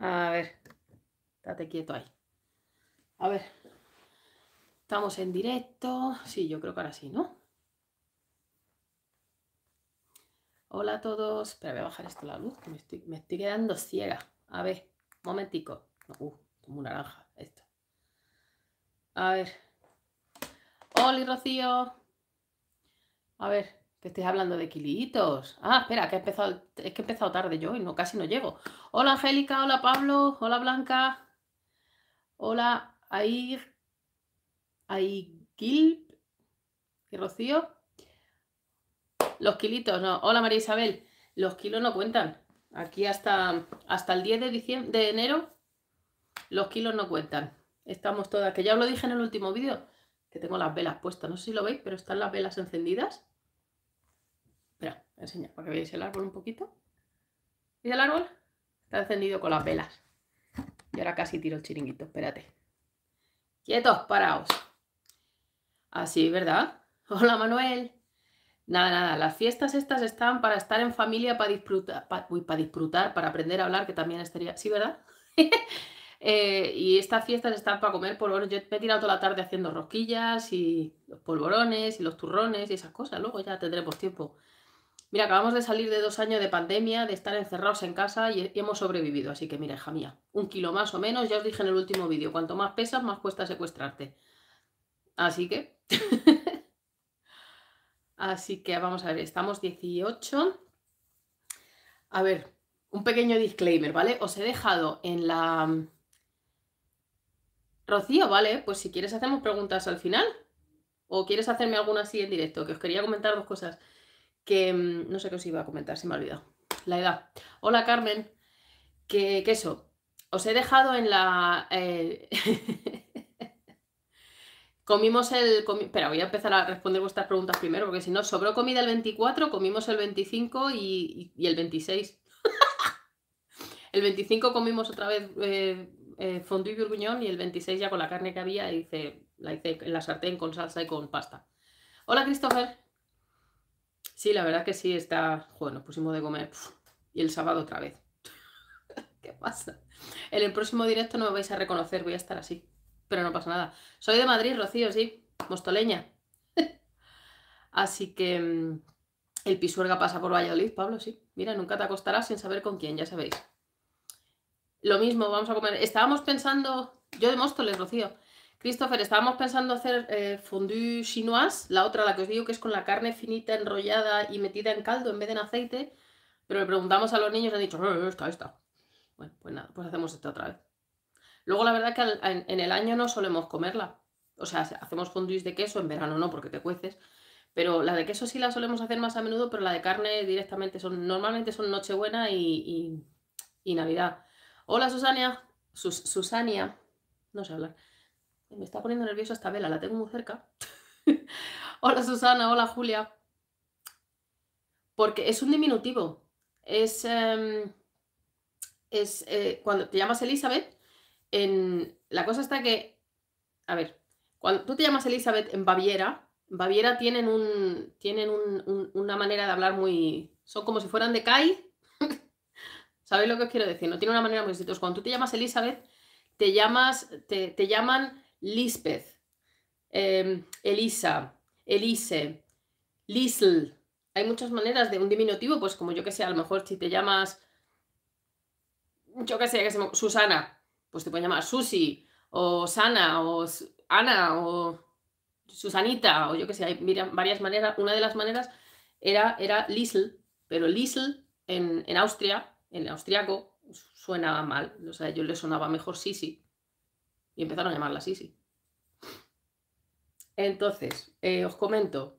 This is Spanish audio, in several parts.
A ver, date quieto ahí. A ver, estamos en directo. Sí, yo creo que ahora sí, ¿no? Hola a todos. Espera, voy a bajar esto la luz, que me estoy, quedando ciega. A ver, momentico. Uh, como naranja, esto. A ver. Hola, Rocío. A ver, que estoy hablando de kilitos. Ah, espera, que he empezado, es que he empezado tarde yo y no, casi no llego. Hola Angélica, hola Pablo, hola Blanca. Hola Air, Aigil y Rocío. Los kilitos, no. Hola María Isabel. Los kilos no cuentan. Aquí hasta, hasta el 10 de, de enero los kilos no cuentan. Estamos todas, que ya os lo dije en el último vídeo, que tengo las velas puestas. No sé si lo veis, pero están las velas encendidas. Voy a enseñar para que veáis el árbol un poquito. ¿Veis el árbol? Está encendido con las velas. Y ahora casi tiro el chiringuito, espérate. Quietos, paraos. Así, ¿verdad? Hola, Manuel. Nada, nada, las fiestas estas están para estar en familia, para disfrutar, para, disfrutar, para aprender a hablar, que también estaría, sí, ¿verdad? Eh, y estas fiestas están para comer polvorones. Yo me he tirado toda la tarde haciendo rosquillas y los polvorones y los turrones y esas cosas. Luego ya tendremos tiempo Mira, acabamos de salir de dos años de pandemia, de estar encerrados en casa y hemos sobrevivido. Así que mira, hija mía, un kilo más o menos, ya os dije en el último vídeo, cuanto más pesas, más cuesta secuestrarte. Así que... Así que vamos a ver, estamos 18. A ver, un pequeño disclaimer, ¿vale? Os he dejado en la... Mm, Rocío, ¿vale? Pues si quieres hacemos preguntas al final. O quieres hacerme alguna así en directo, que os quería comentar dos cosas que mm, no sé qué os iba a comentar, si me ha olvidado. La edad. Hola Carmen, que, queso. eso, os he dejado en la... Eh, comimos el... Pero voy a empezar a responder vuestras preguntas primero, porque si no, sobró comida el 24, comimos el 25 y, el 26. el 25 comimos otra vez eh, eh, fondue y burguñón y el 26 ya con la carne que había la hice en la sartén con salsa y con pasta. Hola Christopher. Sí, la verdad que sí, está. Bueno, nos pusimos de comer. y el sábado otra vez. ¿Qué pasa? En el próximo directo no me vais a reconocer, voy a estar así. Pero no pasa nada. Soy de Madrid, Rocío, sí. Mostoleña. así que. Mm, el pisuerga pasa por Valladolid, Pablo, sí. Mira, nunca te acostarás sin saber con quién, ya sabéis. Lo mismo, vamos a comer. Estábamos pensando. Yo de Móstoles, Rocío. Christopher, estábamos pensando hacer eh, fondue chinoise, la otra, la que os digo que es con la carne finita, enrollada y metida en caldo en vez de en aceite, pero le preguntamos a los niños y han dicho, no, eh, eh, esta, esta. Bueno, pues nada, pues hacemos esta otra vez. Luego la verdad que en, el año no solemos comerla, o sea, hacemos fondue de queso, en verano no, porque te cueces, pero la de queso sí la solemos hacer más a menudo, pero la de carne directamente son, normalmente son Nochebuena y, y, Navidad. Hola Susania, Susania, no sé hablar. Me está poniendo nerviosa esta vela, la tengo muy cerca. hola Susana, hola Julia. Porque es un diminutivo. Es, em, es eh, cuando te llamas Elizabeth, en, la cosa está que, a ver, cuando tú te llamas Elizabeth en Baviera, Baviera tienen, un, tienen una manera de hablar muy... Son como si fueran de Kai. ¿Sabéis lo que os quiero decir? No tiene una manera muy distinta. Cuando tú te llamas Elizabeth, te llamas, te, te llaman Lisbeth, em, Elisa, Elise, Lisl. Hay muchas maneras de un diminutivo, pues como yo que sé, a lo mejor si te llamas, yo que sé, Susana, pues te pueden llamar Susi, o Sana, o Ana, o Susanita, o yo que sé, hay varias maneras. Una de las maneras era, era Lisl, pero Lisl en, Austria, en austriaco, suena mal. O sea, yo le sonaba mejor Sisi. Y empezaron a llamarla Sisi. Entonces, eh, os comento.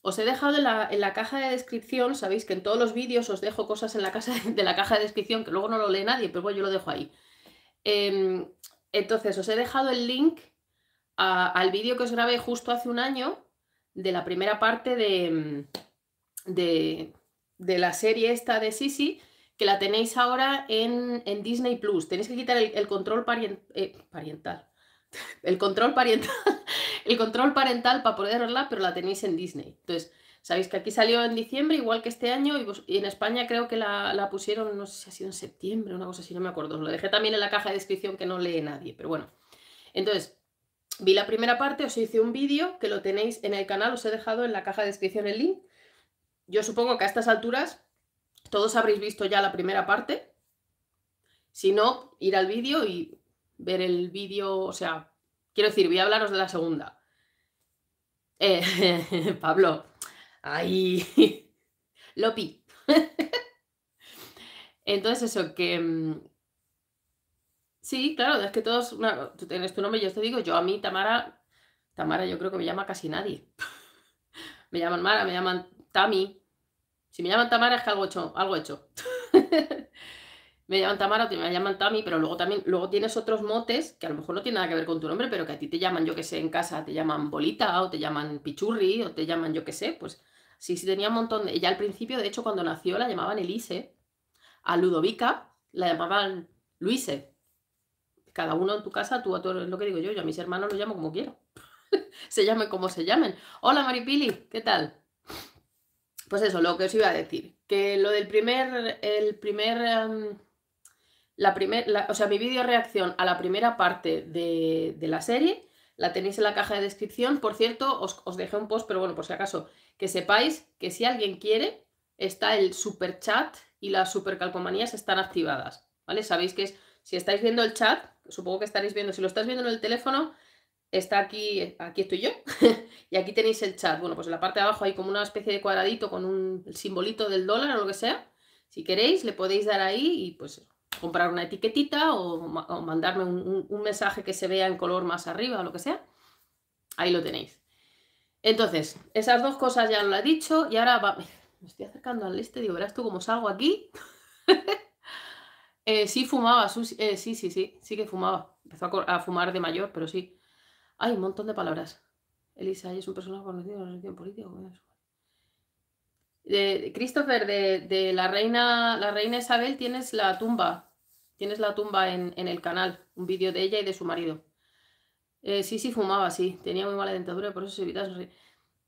Os he dejado en la, caja de descripción, sabéis que en todos los vídeos os dejo cosas en la, casa, de la caja de descripción que luego no lo lee nadie, pero bueno, yo lo dejo ahí. Em, entonces, os he dejado el link al vídeo que os grabé justo hace un año de la primera parte de, de la serie esta de Sisi que la tenéis ahora en, Disney Plus. Tenéis que quitar el, control eh, parental. El control parental. El control parental para poder verla, pero la tenéis en Disney. Entonces, sabéis que aquí salió en diciembre, igual que este año, y, en España creo que la, pusieron, no sé si ha sido en septiembre, una cosa así, no me acuerdo. lo dejé también en la caja de descripción que no lee nadie, pero bueno. Entonces, vi la primera parte, os hice un vídeo que lo tenéis en el canal, os he dejado en la caja de descripción el link. Yo supongo que a estas alturas todos habréis visto ya la primera parte. Si no, ir al vídeo y ver el vídeo, o sea, quiero decir, voy a hablaros de la segunda. Eh, Pablo, ay, Lopi. Entonces eso, que... Mm, sí, claro, es que todos, tú tienes tu nombre, yo te digo, yo a mí, Tamara, Tamara yo creo que me llama casi nadie. me llaman Mara, me llaman Tami, si me llaman Tamara es que algo hecho, algo hecho. me llaman Tamara o me llaman Tami, pero luego también, luego tienes otros motes que a lo mejor no tienen nada que ver con tu nombre, pero que a ti te llaman, yo que sé, en casa, te llaman Bolita, o te llaman Pichurri, o te llaman, yo que sé, pues sí, sí tenía un montón Ella Ya al principio, de hecho, cuando nació la llamaban Elise, a Ludovica la llamaban Luise. Cada uno en tu casa, tú a todo lo que digo yo, yo a mis hermanos los llamo como quiero. se llamen como se llamen. Hola Maripili, ¿qué tal? pues eso, lo que os iba a decir, que lo del primer, el primer, em, la primer, o sea, mi vídeo reacción a la primera parte de, la serie, la tenéis en la caja de descripción. Por cierto, os, os dejé un post, pero bueno, por si acaso, que sepáis que si alguien quiere, está el super chat y las super calcomanías están activadas, ¿vale? Sabéis que es, si estáis viendo el chat, supongo que estaréis viendo, si lo estáis viendo en el teléfono, está aquí, aquí estoy yo, y aquí tenéis el chat. Bueno, pues en la parte de abajo hay como una especie de cuadradito con un simbolito del dólar o lo que sea. Si queréis, le podéis dar ahí y pues comprar una etiquetita o, mandarme un, mensaje que se vea en color más arriba o lo que sea. Ahí lo tenéis. Entonces, esas dos cosas ya lo he dicho y ahora va... me estoy acercando al este, digo, verás tú cómo salgo aquí. Eh, sí fumaba, eh, sí, sí, sí, sí que fumaba. Empezó a fumar de mayor, pero sí. Hay un montón de palabras. Elisa es un personaje conocido en la religión política. De, Christopher, de, la reina, la reina Isabel, tienes la tumba. Tienes la tumba en, el canal, un vídeo de ella y de su marido. Eh, sí, sí, fumaba, sí. Tenía muy mala dentadura, por eso se evitaba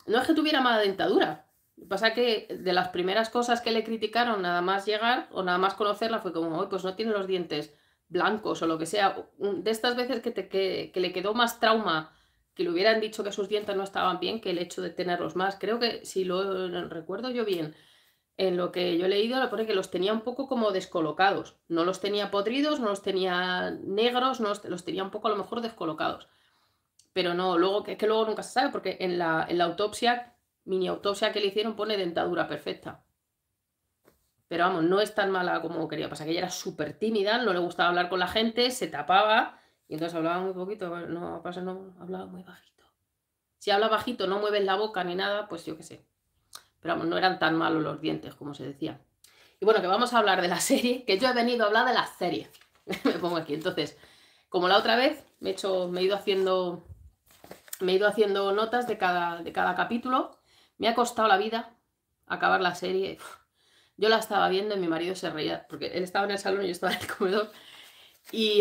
No es que tuviera mala dentadura. pasa que de las primeras cosas que le criticaron, nada más llegar o nada más conocerla, fue como, pues no tiene los dientes blancos o lo que sea, de estas veces que, te, que, le quedó más trauma que le hubieran dicho que sus dientes no estaban bien que el hecho de tenerlos más. Creo que, si lo recuerdo yo bien, en lo que yo he leído, lo pone que los tenía un poco como descolocados. No los tenía podridos, no los tenía negros, no los, tenía un poco a lo mejor descolocados. Pero no, luego, que, que luego nunca se sabe, porque en la, en la autopsia, mini autopsia que le hicieron, pone dentadura perfecta. Pero vamos, no es tan mala como quería. Pasa que ella era súper tímida, no le gustaba hablar con la gente, se tapaba y entonces hablaba muy poquito. No, pasa, no, hablaba muy bajito. Si habla bajito, no mueves la boca ni nada, pues yo qué sé. Pero vamos, no eran tan malos los dientes, como se decía. Y bueno, que vamos a hablar de la serie, que yo he venido a hablar de la serie. me pongo aquí. Entonces, como la otra vez, me he, hecho, me he ido haciendo. Me he ido haciendo notas de cada, de cada capítulo. Me ha costado la vida acabar la serie. Yo la estaba viendo y mi marido se reía, porque él estaba en el salón y yo estaba en el comedor. Y,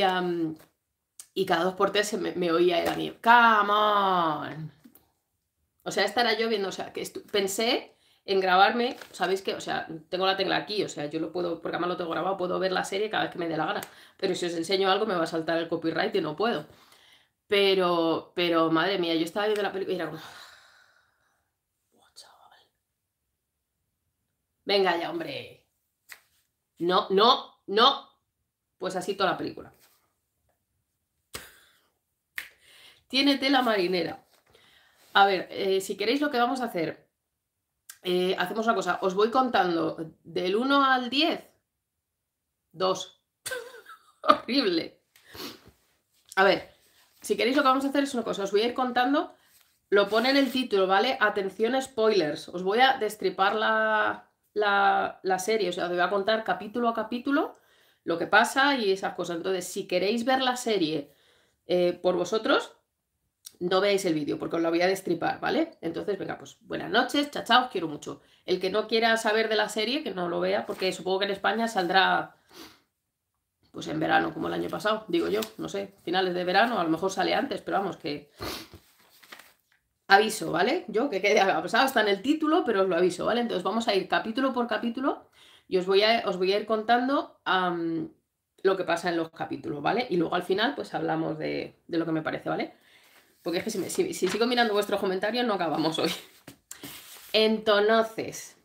y cada dos por tres me, oía el mío. mí, O sea, estará yo viendo, o sea, que pensé en grabarme, ¿sabéis qué? O sea, tengo la tecla aquí, o sea, yo lo puedo, porque además lo tengo grabado, puedo ver la serie cada vez que me dé la gana. Pero si os enseño algo me va a saltar el copyright y no puedo. Pero, pero, madre mía, yo estaba viendo la película y era como, Venga ya, hombre. No, no, no. Pues así toda la película. Tiene tela marinera. A ver, eh, si queréis lo que vamos a hacer, eh, hacemos una cosa. Os voy contando del 1 al 10. 2. Horrible. A ver, si queréis lo que vamos a hacer es una cosa. Os voy a ir contando lo pone en el título, ¿vale? Atención, spoilers. Os voy a destripar la, la, serie, o sea, os voy a contar capítulo a capítulo lo que pasa y esas cosas. Entonces, si queréis ver la serie eh, por vosotros, no veáis el vídeo porque os lo voy a destripar, ¿vale? Entonces, venga, pues buenas noches, chao, chao, quiero mucho. El que no quiera saber de la serie, que no lo vea, porque supongo que en España saldrá pues en verano, como el año pasado, digo yo, no sé, finales de verano, a lo mejor sale antes, pero vamos, que aviso, ¿vale? Yo que quede avisado, está en el título, pero os lo aviso, ¿vale? Entonces vamos a ir capítulo por capítulo y os voy a, os voy a ir contando lo que pasa en los capítulos, ¿vale? Y luego al final pues hablamos de, de lo que me parece, ¿vale? Porque es que si, sigo mirando vuestros comentarios no acabamos hoy. Entonoces,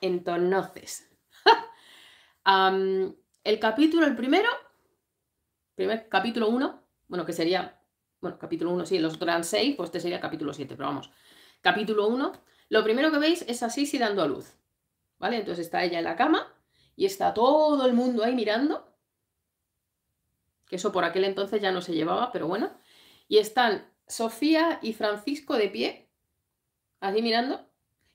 entonoces. el capítulo, el primero, primer capítulo 1, bueno, que sería bueno, capítulo 1 sí, los otros eran 6, pues este sería capítulo 7, pero vamos. Capítulo 1, lo primero que veis es a Sisi dando a luz, ¿vale? Entonces está ella en la cama y está todo el mundo ahí mirando, que eso por aquel entonces ya no se llevaba, pero bueno, y están Sofía y Francisco de pie, así mirando,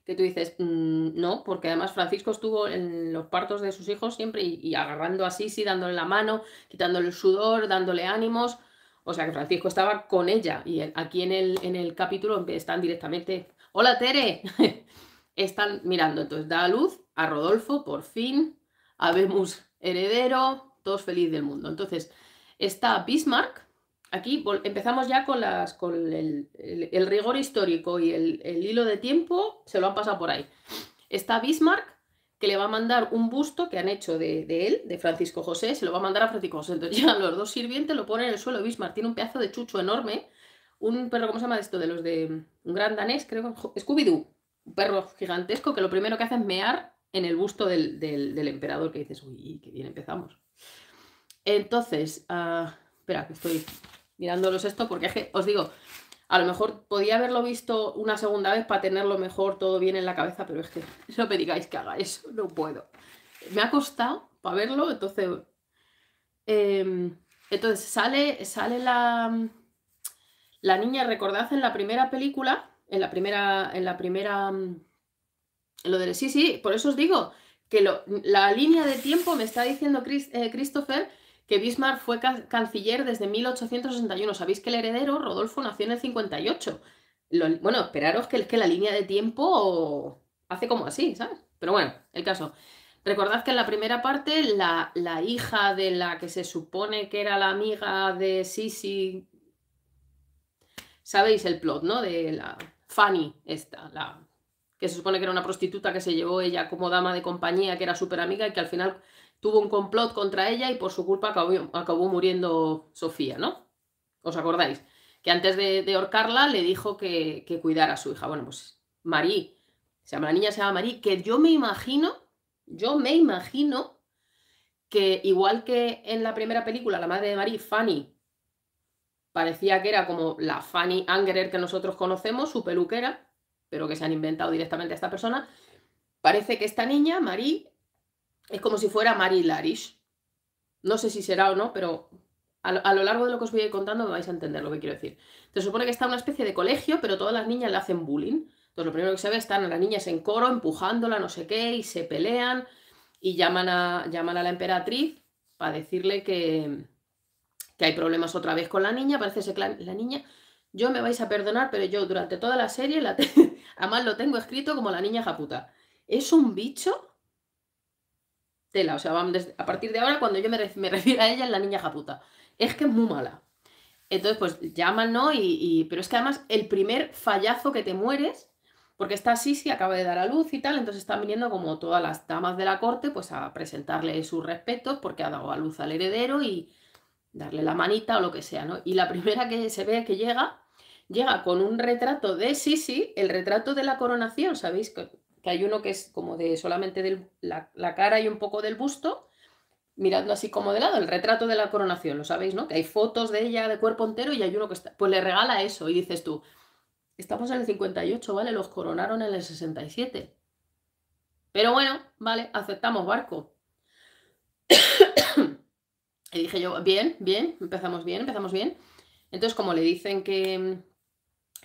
que tú dices, mm, no, porque además Francisco estuvo en los partos de sus hijos siempre y, agarrando a Sisi, dándole la mano, quitándole el sudor, dándole ánimos, o sea que Francisco estaba con ella y aquí en el, en el capítulo están directamente, hola Tere, están mirando. Entonces da a luz a Rodolfo, por fin, habemos heredero, todos feliz del mundo. Entonces está Bismarck, aquí empezamos ya con, las, con el, rigor histórico y el, el hilo de tiempo, se lo han pasado por ahí. Está Bismarck le va a mandar un busto que han hecho de, él, de Francisco José, se lo va a mandar a Francisco José. Entonces llegan los dos sirvientes, lo ponen en el suelo, Bismarck tiene un pedazo de chucho enorme, un perro, ¿cómo se llama esto? De los de mm, un gran danés, creo, Scooby-Doo, un perro gigantesco que lo primero que hace es mear en el busto del, emperador, que dices, uy, qué bien empezamos. Entonces, ah, espera, que estoy mirándolos esto porque es que os digo, a lo mejor podía haberlo visto una segunda vez para tenerlo mejor todo bien en la cabeza, pero es que no me digáis que haga eso, no puedo. Me ha costado para verlo, entonces. Em, entonces sale, sale la, la niña, recordad en la primera película, en la primera, en la primera. Mm, lo de sí, sí, por eso os digo que la línea de tiempo me está diciendo eh, Christopher que Bismarck fue canciller desde 1861. Sabéis que el heredero, Rodolfo, nació en el 58. bueno, esperaros que, que la línea de tiempo hace como así, ¿sabes? Pero bueno, el caso. Recordad que en la primera parte la, hija de la que se supone que era la amiga de Sisi... Sabéis el plot, ¿no? De la Fanny, esta, la que se supone que era una prostituta que se llevó ella como dama de compañía, que era súper amiga y que al final tuvo un complot contra ella y por su culpa acabó, muriendo Sofía, ¿no? ¿Os acordáis? Que antes de, ahorcarla le dijo que, cuidara a su hija. Bueno, pues Marí, se llama, la niña se llama Marí, que yo me imagino, yo me imagino que igual que en la primera película, la madre de Marí, Fanny, parecía que era como la Fanny Angerer que nosotros conocemos, su peluquera, pero que se han inventado directamente a esta persona, parece que esta niña, Marí, es como si fuera Mari Larish. No sé si será o no, pero a lo, largo de lo que os voy a ir contando me vais a entender lo que quiero decir. Se supone que está una especie de colegio, pero todas las niñas le hacen bullying. Entonces lo primero que se ve están las niñas en coro, empujándola, no sé qué, y se pelean y llaman a, a la emperatriz para decirle que, que hay problemas otra vez con la niña. Parece ser que la, niña, yo me vais a perdonar, pero yo durante toda la serie, la además lo tengo escrito como la niña japuta. Es un bicho tela, o sea, a partir de ahora cuando yo me, refiero a ella es la niña japuta. Es que es muy mala. Entonces, pues llaman, ¿no? Y, pero es que además el primer fallazo que te mueres, porque está Sisi, acaba de dar a luz y tal, entonces están viniendo como todas las damas de la corte, pues a presentarle sus respetos porque ha dado a luz al heredero y darle la manita o lo que sea, ¿no? Y la primera que se ve que llega, llega con un retrato de Sisi, el retrato de la coronación, ¿sabéis? que hay uno que es como de solamente del, la, cara y un poco del busto, mirando así como de lado, el retrato de la coronación, lo sabéis, ¿no? Que hay fotos de ella de cuerpo entero y hay uno que pues le regala eso y dices tú, estamos en el 58, ¿vale? Los coronaron en el 67. Pero bueno, vale, aceptamos barco. y dije yo, bien, bien, empezamos bien, empezamos bien. Entonces, como le dicen que,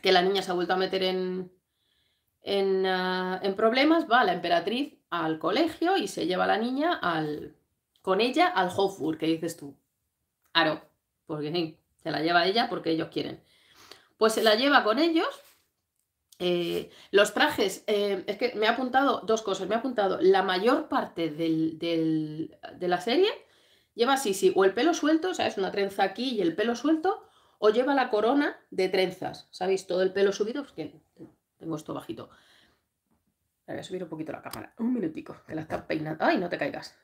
que la niña se ha vuelto a meter en, Ah, en, problemas, va la emperatriz al colegio y se lleva la niña al, con ella al Hofburg, que dices tú. Aro, porque se la lleva ella porque ellos quieren. Pues se la lleva con ellos. Eh, los trajes, eh, es que me ha apuntado dos cosas. Me ha apuntado la mayor parte de la serie lleva así, sí, o el pelo suelto, ¿sabes? Una trenza aquí y el pelo suelto, o lleva la corona de trenzas, ¿sabéis? Todo el pelo subido, pues tengo esto bajito. Voy a subir un poquito la cámara. Un minutico, que la está peinando. ¡Ay, no te caigas!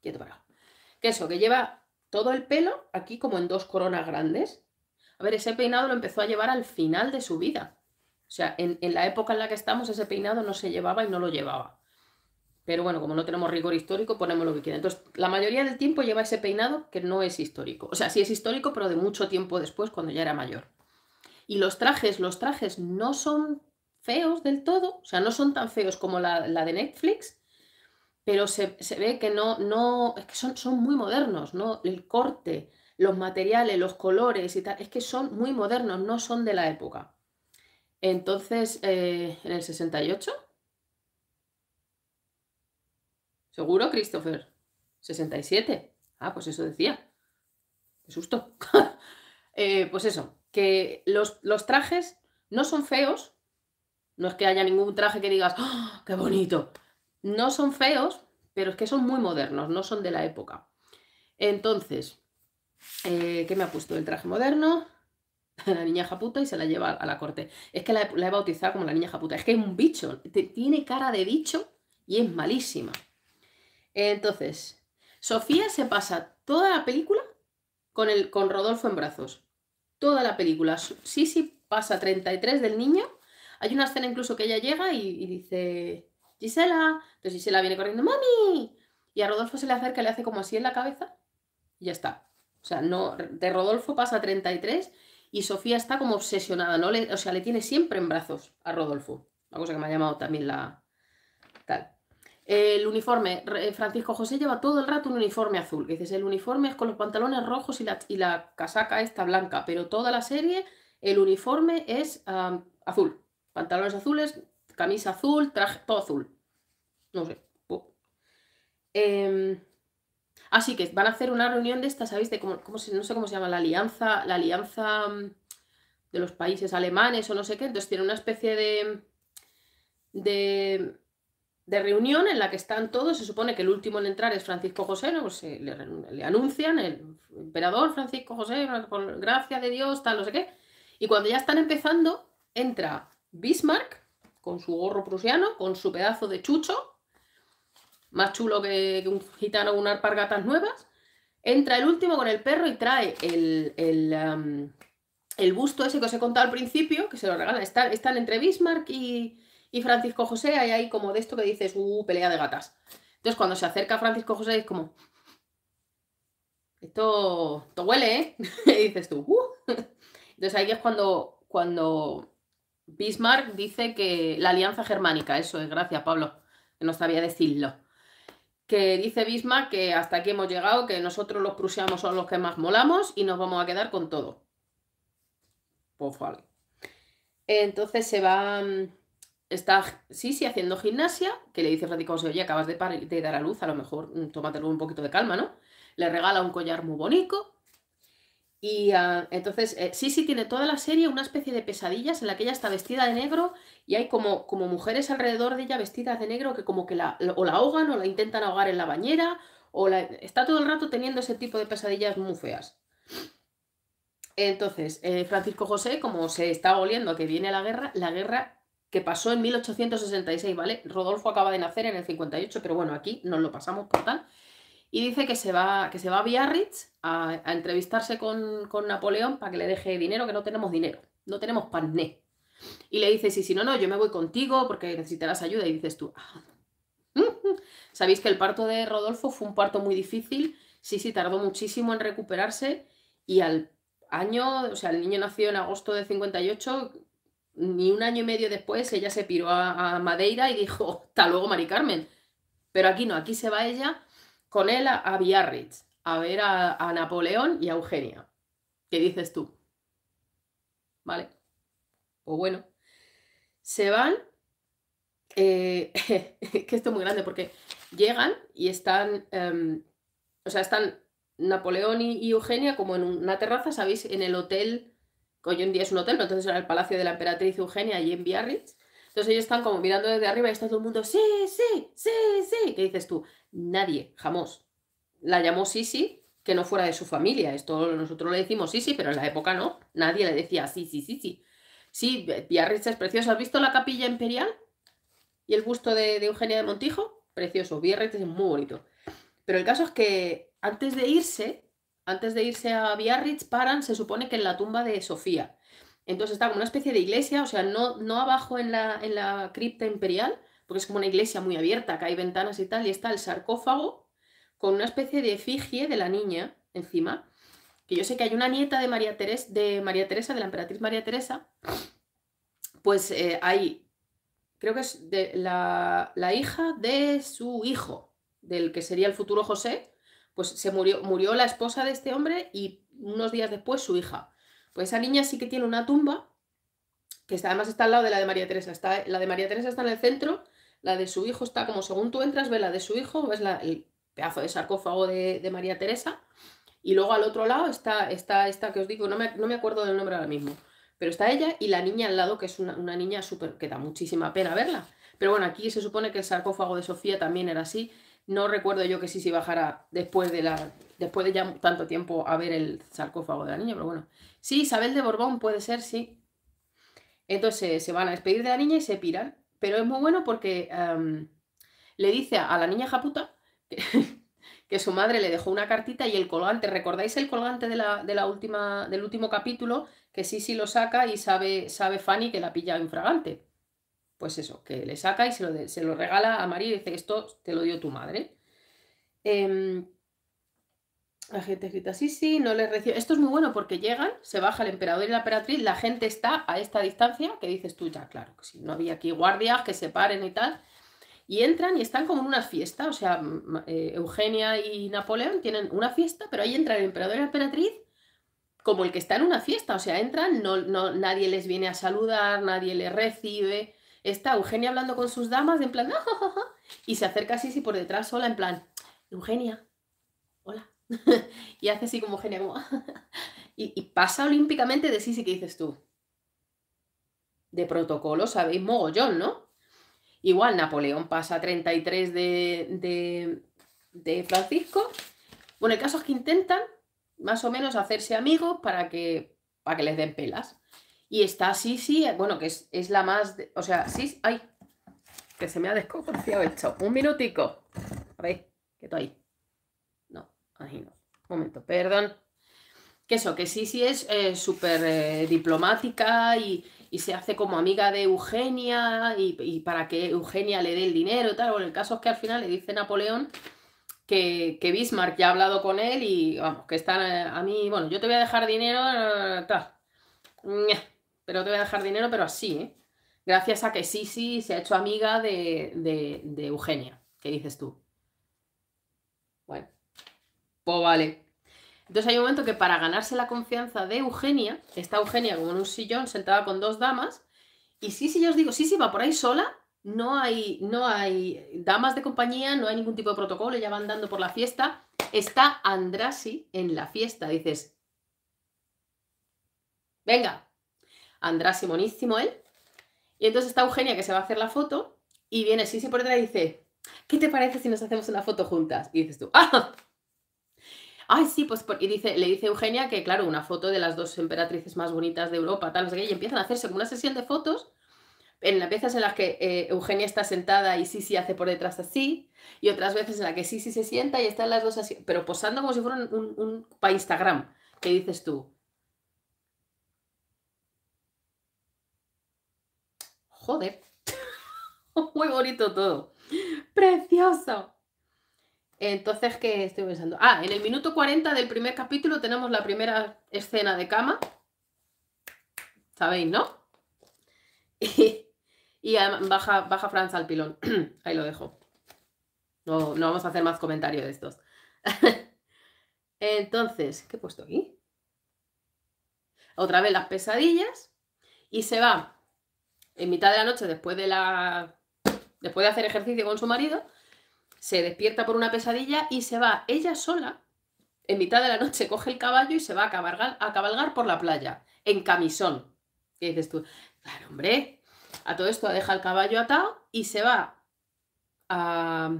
quieto para. Que eso, que lleva todo el pelo aquí como en dos coronas grandes. A ver, ese peinado lo empezó a llevar al final de su vida. O sea, en, en la época en la que estamos, ese peinado no se llevaba y no lo llevaba. Pero bueno, como no tenemos rigor histórico, ponemos lo que quiera. Entonces, la mayoría del tiempo lleva ese peinado que no es histórico. O sea, sí es histórico, pero de mucho tiempo después, cuando ya era mayor. Y los trajes, los trajes no son feos del todo, o sea, no son tan feos como la, de Netflix, pero se, ve que no, no, es que son, son muy modernos, ¿no? El corte, los materiales, los colores y tal, es que son muy modernos, no son de la época. Entonces, eh, en el 68. ¿Seguro, Christopher? 67. Ah, pues eso decía. Qué susto. Eh, pues eso, que los, los trajes no son feos, no es que haya ningún traje que digas, ¡Ah, ¡qué bonito! No son feos, pero es que son muy modernos, no son de la época. Entonces, eh, ¿qué me ha puesto el traje moderno? la niña japuta y se la lleva a la corte. Es que la, he bautizado como la niña japuta. Es que es un bicho, tiene cara de bicho y es malísima. Entonces, Sofía se pasa toda la película con, el, con Rodolfo en brazos toda la película. sí, sí, pasa 33 del niño. Hay una escena incluso que ella llega y, dice, Gisela. Entonces Gisela viene corriendo, ¡Mami! Y a Rodolfo se le acerca le hace como así en la cabeza y ya está. O sea, no, de Rodolfo pasa 33 y Sofía está como obsesionada, ¿no? Le, o sea, le tiene siempre en brazos a Rodolfo. Una cosa que me ha llamado también la, el uniforme, eh, Francisco José lleva todo el rato un uniforme azul, que dices, el uniforme es con los pantalones rojos y la, casaca esta blanca, pero toda la serie, el uniforme es azul. Pantalones azules, camisa azul, traje, todo azul. No sé. Em, así que van a hacer una reunión de estas, ¿sabéis? De cómo, se, no sé cómo se llama, la alianza, la alianza mm, de los países alemanes o no sé qué. Entonces tiene una especie de, de de reunión en la que están todos. Se supone que el último en entrar es Francisco José, ¿no? Pues, eh, le, anuncian el emperador Francisco José, Gracias gracia de Dios, tal, no sé qué. Y cuando ya están empezando, entra Bismarck con su gorro prusiano, con su pedazo de chucho, más chulo que, un gitano o unas pargatas nuevas. Entra el último con el perro y trae el, el, um, el busto ese que os he contado al principio, que se lo regalan. están entre Bismarck y, y Francisco José, hay ahí como de esto que dices, uh, pelea de gatas. Entonces cuando se acerca Francisco José es como, esto, huele, ¿eh? y dices tú, uh. Entonces ahí es cuando, cuando Bismarck dice que la alianza germánica, eso es, gracias Pablo, que no sabía decirlo que dice Bismarck que hasta aquí hemos llegado, que nosotros los prusianos son los que más molamos y nos vamos a quedar con todo. Pues vale. Entonces se van está Sisi haciendo gimnasia, que le dice Francisco José, oye, acabas de, dar a luz, a lo mejor mm, tómatelo un poquito de calma, ¿no? Le regala un collar muy bonito. Y ah, entonces eh, Sisi tiene toda la serie una especie de pesadillas en la que ella está vestida de negro y hay como, como mujeres alrededor de ella vestidas de negro que como que la, o la ahogan o la intentan ahogar en la bañera o la, está todo el rato teniendo ese tipo de pesadillas muy feas. Entonces, eh, Francisco José, como se está oliendo que viene la guerra, la guerra que pasó en 1866, ¿vale? Rodolfo acaba de nacer en el 58, pero bueno, aquí nos lo pasamos por tal. Y dice que se va, que se va a Biarritz a, entrevistarse con, Napoleón para que le deje dinero, que no tenemos dinero, no tenemos pané. Y le dice, sí, sí, no, no, yo me voy contigo porque necesitarás ayuda. Y dices tú, ah". sabéis que el parto de Rodolfo fue un parto muy difícil, sí, sí, tardó muchísimo en recuperarse y al año, o sea, el niño nació en agosto de 58, ni un año y medio después ella se piró a, Madeira y dijo, hasta luego, Mari Carmen. Pero aquí no, aquí se va ella con él a, Biarritz, a ver a, Napoleón y a Eugenia. ¿Qué dices tú? ¿Vale? O pues bueno, se van, eh, que esto es muy grande porque llegan y están, em, o sea, están Napoleón y Eugenia como en una terraza, ¿sabéis? En el hotel hoy en día es un hotel, entonces era el Palacio de la Emperatriz Eugenia y en Biarritz. Entonces ellos están como mirando desde arriba y está todo el mundo, sí, sí, sí, sí. ¿Qué dices tú? Nadie, jamás. La llamó Sisi, que no fuera de su familia. Esto nosotros le decimos Sisi, pero en la época no. Nadie le decía sí, sí, sí, sí. Biarritz es precioso. ¿Has visto la capilla imperial? Y el busto de, de Eugenia de Montijo. Precioso. Biarritz es muy bonito. Pero el caso es que antes de irse, antes de irse a Biarritz, paran, se supone que en la tumba de Sofía. Entonces está como una especie de iglesia, o sea, no, no abajo en la, en la cripta imperial, porque es como una iglesia muy abierta, que hay ventanas y tal, y está el sarcófago con una especie de efigie de la niña encima, que yo sé que hay una nieta de María, Teresa, de María Teresa, de la emperatriz María Teresa, pues hay, eh, creo que es de la, la hija de su hijo, del que sería el futuro José, pues se murió, murió la esposa de este hombre y unos días después su hija. Pues esa niña sí que tiene una tumba, que además está al lado de la de María Teresa. Está, la de María Teresa está en el centro, la de su hijo está como según tú entras, ves la de su hijo, ves el pedazo de sarcófago de, María Teresa. Y luego al otro lado está esta que os digo, no me, acuerdo del nombre ahora mismo, pero está ella y la niña al lado, que es una, niña súper, que da muchísima pena verla. Pero bueno, aquí se supone que el sarcófago de Sofía también era así no recuerdo yo que si bajara después de la después de ya tanto tiempo a ver el sarcófago de la niña, pero bueno. Sí, Isabel de Borbón puede ser, sí. Entonces se van a despedir de la niña y se piran. Pero es muy bueno porque le dice a la niña Japuta que, su madre le dejó una cartita y el colgante. ¿Recordáis el colgante de la, de la última, del último capítulo? Que sí lo saca y sabe, sabe Fanny que la pilla fragante pues eso, que le saca y se lo, regala a María y dice, esto te lo dio tu madre. Em, la gente grita, sí, sí, no les recibe. Esto es muy bueno porque llegan, se baja el emperador y la emperatriz, la gente está a esta distancia que dices tú, ya, claro, que si no había aquí guardias que se paren y tal. Y entran y están como en una fiesta, o sea, eh, Eugenia y Napoleón tienen una fiesta, pero ahí entra el emperador y la emperatriz como el que está en una fiesta, o sea, entran, no, no, nadie les viene a saludar, nadie les recibe, está Eugenia hablando con sus damas, en plan, y se acerca así, por detrás sola, en plan, Eugenia, hola. y hace así como Eugenia, y, pasa olímpicamente de Sisi, que dices tú? De protocolo, sabéis, mogollón, ¿no? Igual Napoleón pasa 33 de, de, de Francisco. Bueno, el caso es que intentan más o menos hacerse amigos para que, para que les den pelas. Y está Sisi, eh, bueno, que es, la más. o sea, Sisi. ¡Ay! Que se me ha desconocido esto. Un minutico. A ver, que estoy... No, ahí no. Un momento, perdón. Que eso, que Sisi es eh, súper eh, diplomática y, se hace como amiga de Eugenia y, para que Eugenia le dé el dinero y tal. Bueno, el caso es que al final le dice Napoleón que, Bismarck ya ha hablado con él y vamos, que está... a, mí. Bueno, yo te voy a dejar dinero, tal pero te voy a dejar dinero, pero así, ¿eh? Gracias a que Sisi se ha hecho amiga de, Eugenia, ¿qué dices tú? Bueno, pues vale. Entonces hay un momento que para ganarse la confianza de Eugenia, está Eugenia como en un sillón sentada con dos damas, y Sisi, yo os digo, Sisi va por ahí sola, no hay, no hay damas de compañía, no hay ningún tipo de protocolo, ya van andando por la fiesta. Está Andrasi en la fiesta, dices, venga, András Simonísimo él. Y entonces está Eugenia que se va a hacer la foto y viene Sisi por detrás y dice, ¿qué te parece si nos hacemos una foto juntas? Y dices tú, ¡ah! Ay, sí, pues y dice, le dice Eugenia que, claro, una foto de las dos emperatrices más bonitas de Europa, tal, no sé y empiezan a hacerse como una sesión de fotos en las piezas en las que eh, Eugenia está sentada y Sisi hace por detrás así, y otras veces en las que Sisi se sienta y están las dos así, pero posando como si fueran un, un, Instagram, que dices tú, Joder, muy bonito todo. Precioso. Entonces, ¿qué estoy pensando? Ah, en el minuto 40 del primer capítulo tenemos la primera escena de cama. ¿Sabéis, no? Y, baja, baja Franz al pilón. Ahí lo dejo. No, no vamos a hacer más comentarios de estos. Entonces, ¿qué he puesto aquí? Otra vez las pesadillas. Y se va en mitad de la noche, después de la. después de hacer ejercicio con su marido, se despierta por una pesadilla y se va ella sola, en mitad de la noche, coge el caballo y se va a cabalgar, a cabalgar por la playa, en camisón. ¿Qué dices tú? Claro, hombre, a todo esto deja el caballo atado y se va a.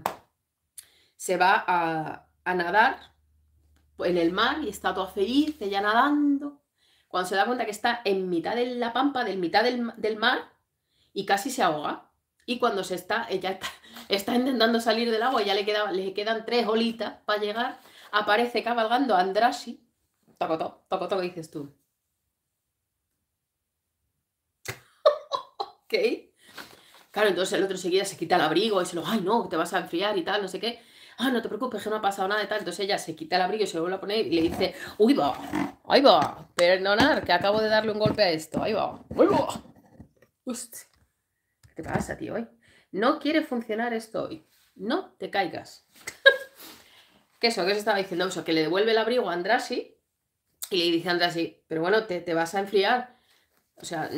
se va a, nadar en el mar y está todo feliz, ella nadando. Cuando se da cuenta que está en mitad de la pampa, del mitad del mar, y casi se ahoga. Y cuando se está, ella está, intentando salir del agua, y ya le, queda, le quedan tres olitas para llegar, aparece cabalgando Andrasi, toco, toco, toco, toco, dices tú. ok. Claro, entonces el otro enseguida se quita el abrigo y se lo, ay no, te vas a enfriar y tal, no sé qué. Ah, no te preocupes, que no ha pasado nada de tal. Entonces ella se quita el abrigo y se lo vuelve a poner y le dice, uy va, ahí va, perdonar, que acabo de darle un golpe a esto, ahí va, vuelvo. Hostia. ¿Qué pasa, tío? Hoy? No quiere funcionar esto hoy. No te caigas. es eso, que os estaba diciendo, sea que le devuelve el abrigo a Andrasi y le dice a Andrasi, pero bueno, te, vas a enfriar. O sea,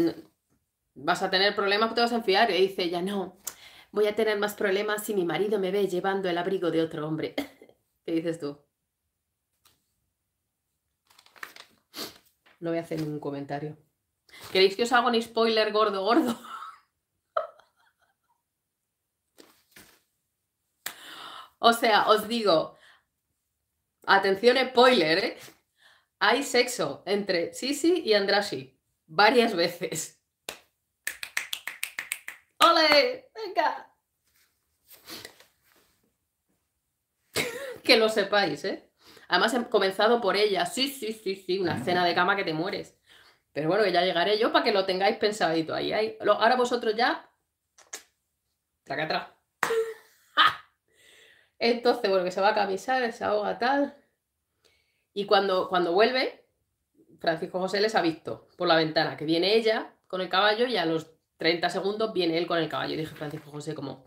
vas a tener problemas, te vas a enfriar. Y dice ya no, voy a tener más problemas si mi marido me ve llevando el abrigo de otro hombre. ¿Qué dices tú? No voy a hacer ningún comentario. ¿Queréis que os haga un spoiler gordo, gordo? O sea, os digo, atención spoiler, ¿eh? Hay sexo entre Sisi y Andrashi varias veces. ¡Ole! ¡Venga! que lo sepáis, ¿eh? Además he comenzado por ella. Sí, sí, sí, sí, una ah. cena de cama que te mueres. Pero bueno, ya llegaré yo para que lo tengáis pensadito ahí. ahí. Ahora vosotros ya... Traca atrás. Entonces, bueno, que se va a camisar, se ahoga tal. Y cuando, cuando vuelve, Francisco José les ha visto por la ventana que viene ella con el caballo y a los 30 segundos viene él con el caballo. Y dije Francisco José como...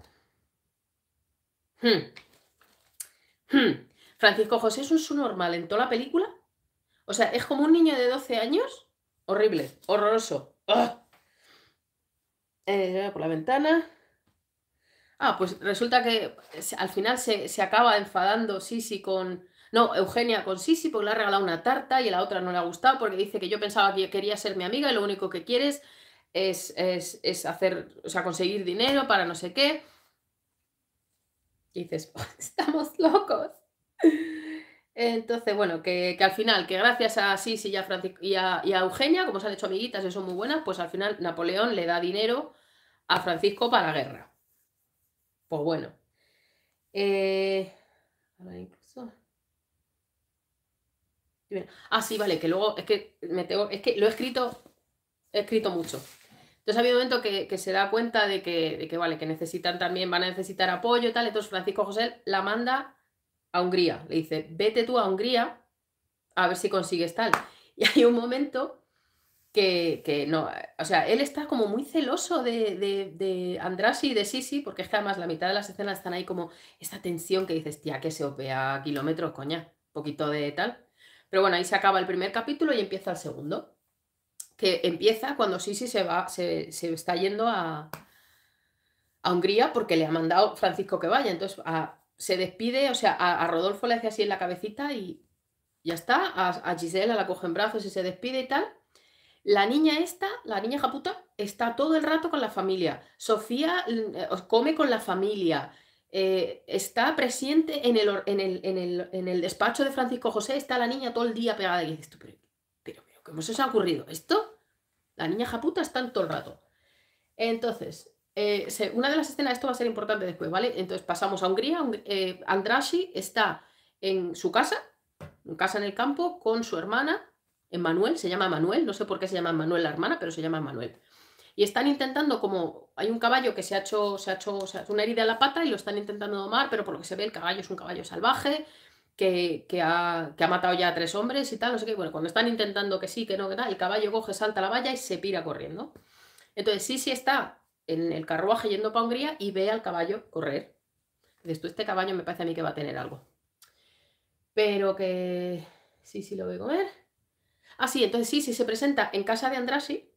Hmm, hmm, Francisco José es un su normal en toda la película. O sea, es como un niño de 12 años. Horrible, horroroso. ¡Ah!". Eh, por la ventana. Ah, pues resulta que al final se, acaba enfadando Sisi con. No, Eugenia con Sisi porque le ha regalado una tarta y a la otra no le ha gustado porque dice que yo pensaba que quería ser mi amiga y lo único que quieres es, es, es hacer, o sea, conseguir dinero para no sé qué. Y dices, pues estamos locos. Entonces, bueno, que, al final, que gracias a Sisi y a, y, a, y a Eugenia, como se han hecho amiguitas y son muy buenas, pues al final Napoleón le da dinero a Francisco para la guerra. Pues bueno. Eh, incluso. Ah, sí, vale, que luego es que me tengo. Es que lo he escrito. escrito mucho. Entonces había un momento que, se da cuenta de que, de que, vale, que necesitan también, van a necesitar apoyo y tal. Entonces Francisco José la manda a Hungría. Le dice, vete tú a Hungría a ver si consigues tal. Y hay un momento que, no, eh, o sea, él está como muy celoso de, de, Andrasi y de Sisi, porque es que además la mitad de las escenas están ahí como esta tensión que dices, tía, que se opea a kilómetros, coña, poquito de tal. Pero bueno, ahí se acaba el primer capítulo y empieza el segundo, que empieza cuando Sisi se va, se, está yendo a, a Hungría porque le ha mandado Francisco que vaya. Entonces se despide, o sea, a, Rodolfo le hace así en la cabecita y ya está, a, a Gisela la coge en brazos y se despide y tal. La niña esta, la niña japuta, está todo el rato con la familia. Sofía eh, come con la familia. Eh, está presente en el, despacho de Francisco José, está la niña todo el día pegada y dices, pero, ¿cómo se os ha ocurrido esto? La niña japuta está todo el rato. Entonces, eh, una de las escenas, esto va a ser importante después, ¿vale? Entonces pasamos a Hungría, Andrashi está en su casa, en casa en el campo, con su hermana, Manuel se llama Manuel, no sé por qué se llama Manuel la hermana, pero se llama Manuel. Y están intentando, como hay un caballo que se ha hecho, se ha hecho, una herida en la pata y lo están intentando domar, pero por lo que se ve el caballo es un caballo salvaje, que, que, ha, matado ya a tres hombres y tal, no sé qué. Bueno, cuando están intentando que sí, que no, que tal, el caballo coge, salta la valla y se pira corriendo. Entonces sí sí está en el carruaje yendo para Hungría y ve al caballo correr. Dices tú, este caballo me parece a mí que va a tener algo. Pero que sí sí lo voy a comer Ah, sí, entonces Sisi se presenta en casa de Andrasi.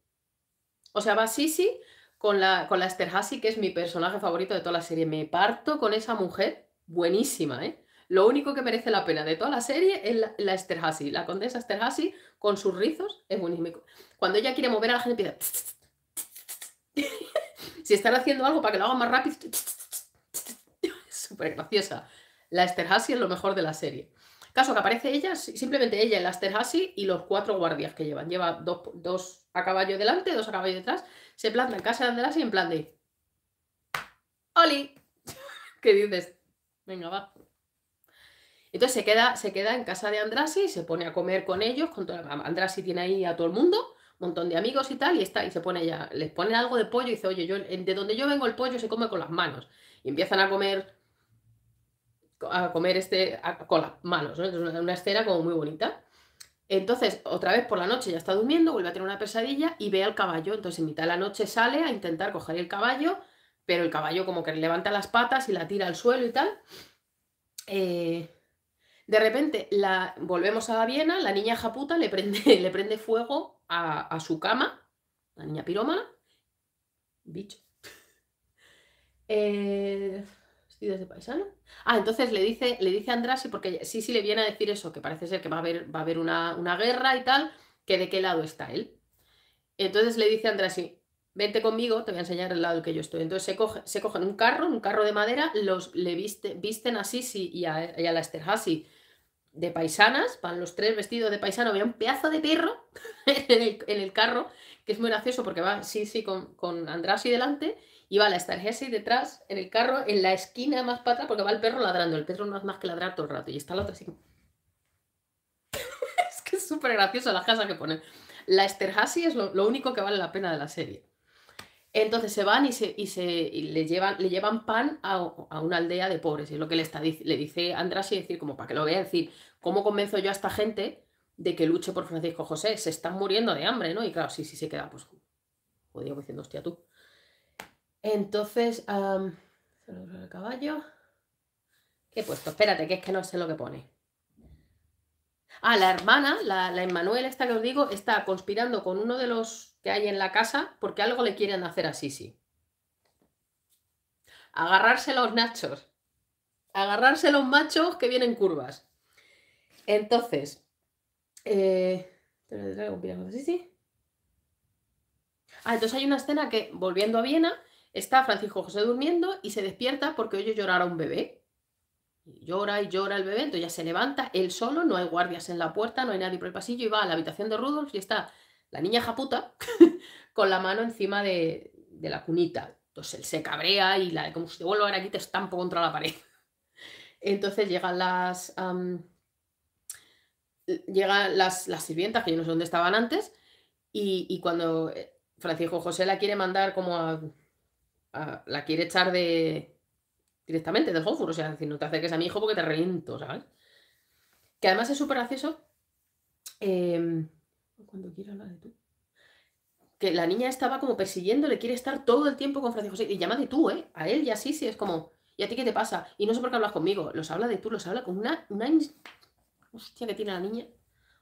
O sea, va Sisi con la, con la que es mi personaje favorito de toda la serie. Me parto con esa mujer, buenísima, ¿eh? Lo único que merece la pena de toda la serie es la, la la condesa Esterhazy con sus rizos, es buenísimo. Cuando ella quiere mover a la gente, empieza. si están haciendo algo para que lo hagan más rápido. Súper graciosa. La Esterhasi es lo mejor de la serie. Caso que aparece ella, simplemente ella, el Asterhasi y los cuatro guardias que llevan. Lleva dos, a caballo delante, dos a caballo detrás. Se planta en casa de y en plan de... ¡Oli! ¿Qué dices? Venga, va. Entonces se queda, se queda en casa de Andrasi, se pone a comer con ellos. Con Andrasi tiene ahí a todo el mundo, un montón de amigos y tal, y está, y se pone ella les pone algo de pollo y dice, oye, yo, de donde yo vengo el pollo se come con las manos. Y empiezan a comer a comer este a, con las manos, una, escena como muy bonita. Entonces, otra vez por la noche ya está durmiendo, vuelve a tener una pesadilla y ve al caballo. Entonces, en mitad de la noche sale a intentar coger el caballo, pero el caballo como que levanta las patas y la tira al suelo y tal. Eh, de repente, la, volvemos a la Viena, la niña japuta le prende, le prende fuego a, a, su cama, la niña piroma, Bicho. Eh, de paisano. Ah, entonces le dice, le dice a Andrasi, porque sí, le viene a decir eso, que parece ser que va a haber, va a haber una, guerra y tal, que de qué lado está él. Entonces le dice a Andrasi, vente conmigo, te voy a enseñar el lado que yo estoy. Entonces se, se cogen un carro, un carro de madera, los le viste, visten a Sisi y a, la Esterhasi de paisanas, van los tres vestidos de paisano, había un pedazo de perro en el, carro, que es muy gracioso porque va Sisi con, con Andrasi delante y va la el detrás, en el carro, en la esquina más para atrás, porque va el perro ladrando. El perro no hace más que ladrar todo el rato. Y está la otra así. es que es súper gracioso la casa que pone. La Esterhazy es lo, único que vale la pena de la serie. Entonces se van y, se, y se le, llevan, le llevan pan a, a, una aldea de pobres. Y es lo que le, está, le dice András y decir, como para que lo vea, decir, ¿cómo convenzo yo a esta gente de que luche por Francisco José? Se están muriendo de hambre, ¿no? Y claro, sí, sí se queda, pues, jodido diciendo, hostia, tú. Entonces, el caballo. ¿Qué he puesto? Espérate, que es que no sé lo que pone. Ah, la hermana, la, la esta que os digo, está conspirando con uno de los que hay en la casa porque algo le quieren hacer a Sisi. Agarrarse los nachos. Agarrarse los machos que vienen curvas. Entonces, eh, Ah, entonces hay una escena que, volviendo a Viena, Está Francisco José durmiendo y se despierta porque oye llorar a un bebé. Llora y llora el bebé, entonces ya se levanta él solo, no hay guardias en la puerta, no hay nadie por el pasillo y va a la habitación de Rudolf y está la niña japuta con la mano encima de, la cunita. Entonces él se cabrea y la, como si te vuelvo a ver aquí te estampo contra la pared. Entonces llegan las, llegan las, sirvientas, que yo no sé dónde estaban antes, y, y, cuando eh, Francisco José la quiere mandar como a Ah, la quiere echar de directamente del Hofburg o sea, decir, no te acerques a mi hijo porque te reviento, ¿sabes? Que además es súper acceso em, cuando quiero hablar de tú. Que la niña estaba como persiguiendo, le quiere estar todo el tiempo con Francisco José. Y llama de tú, ¿eh? A él y así, sí, es como, ¿y a ti qué te pasa? Y no sé por qué hablas conmigo. Los habla de tú, los habla con una, una hostia que tiene la niña.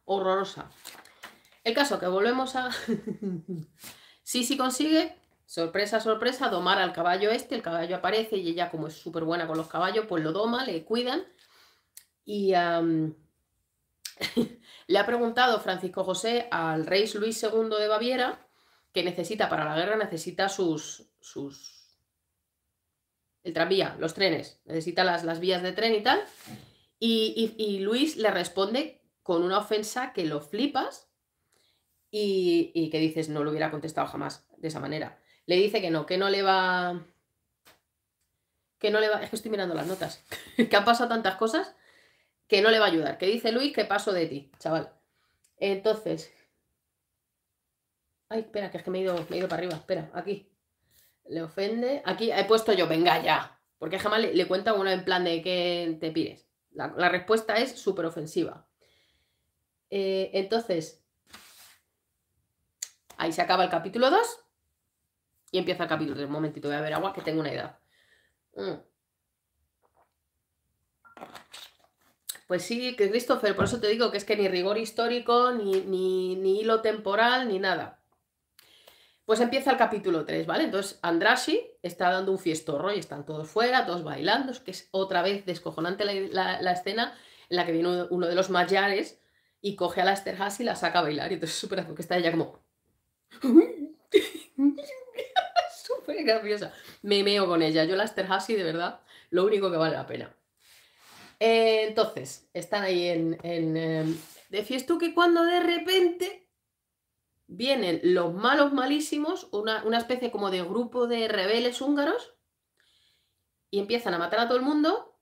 Horrorosa. El caso, que volvemos a. sí, sí consigue Sorpresa, sorpresa, domar al caballo este, el caballo aparece y ella como es súper buena con los caballos, pues lo doma, le cuidan. Y le ha preguntado Francisco José al rey Luis II de Baviera, que necesita para la guerra, necesita sus... sus el tranvía, los trenes, necesita las, las vías de tren y tal. Y, Luis le responde con una ofensa que lo flipas y, y que dices, no lo hubiera contestado jamás de esa manera le dice que no, que no le va. Que no le va. Es que estoy mirando las notas. que han pasado tantas cosas que no le va a ayudar. Que dice Luis que paso de ti, chaval. Entonces. Ay, espera, que es que me he ido, me he ido para arriba. Espera, aquí. Le ofende. Aquí he puesto yo, venga ya. Porque jamás le, cuenta uno en plan de que te pires. La, respuesta es súper ofensiva. Eh, entonces, ahí se acaba el capítulo 2. Y empieza el capítulo. Un momentito, voy a ver agua, que tengo una edad. Mm. Pues sí, que Christopher, por eso te digo que es que ni rigor histórico, ni, ni, hilo temporal, ni nada. Pues empieza el capítulo 3, ¿vale? Entonces Andrashi está dando un fiestorro y están todos fuera, todos bailando, que es otra vez descojonante la, escena en la que viene uno, de los mayares y coge a la Esterhassi y la saca a bailar. Y entonces es súper que está ella como... Qué graciosa. Me meo con ella. Yo la Tallahassee, de verdad, lo único que vale la pena. Eh, entonces, están ahí en... en em, tú que cuando de repente vienen los malos malísimos, una, especie como de grupo de rebeldes húngaros, y empiezan a matar a todo el mundo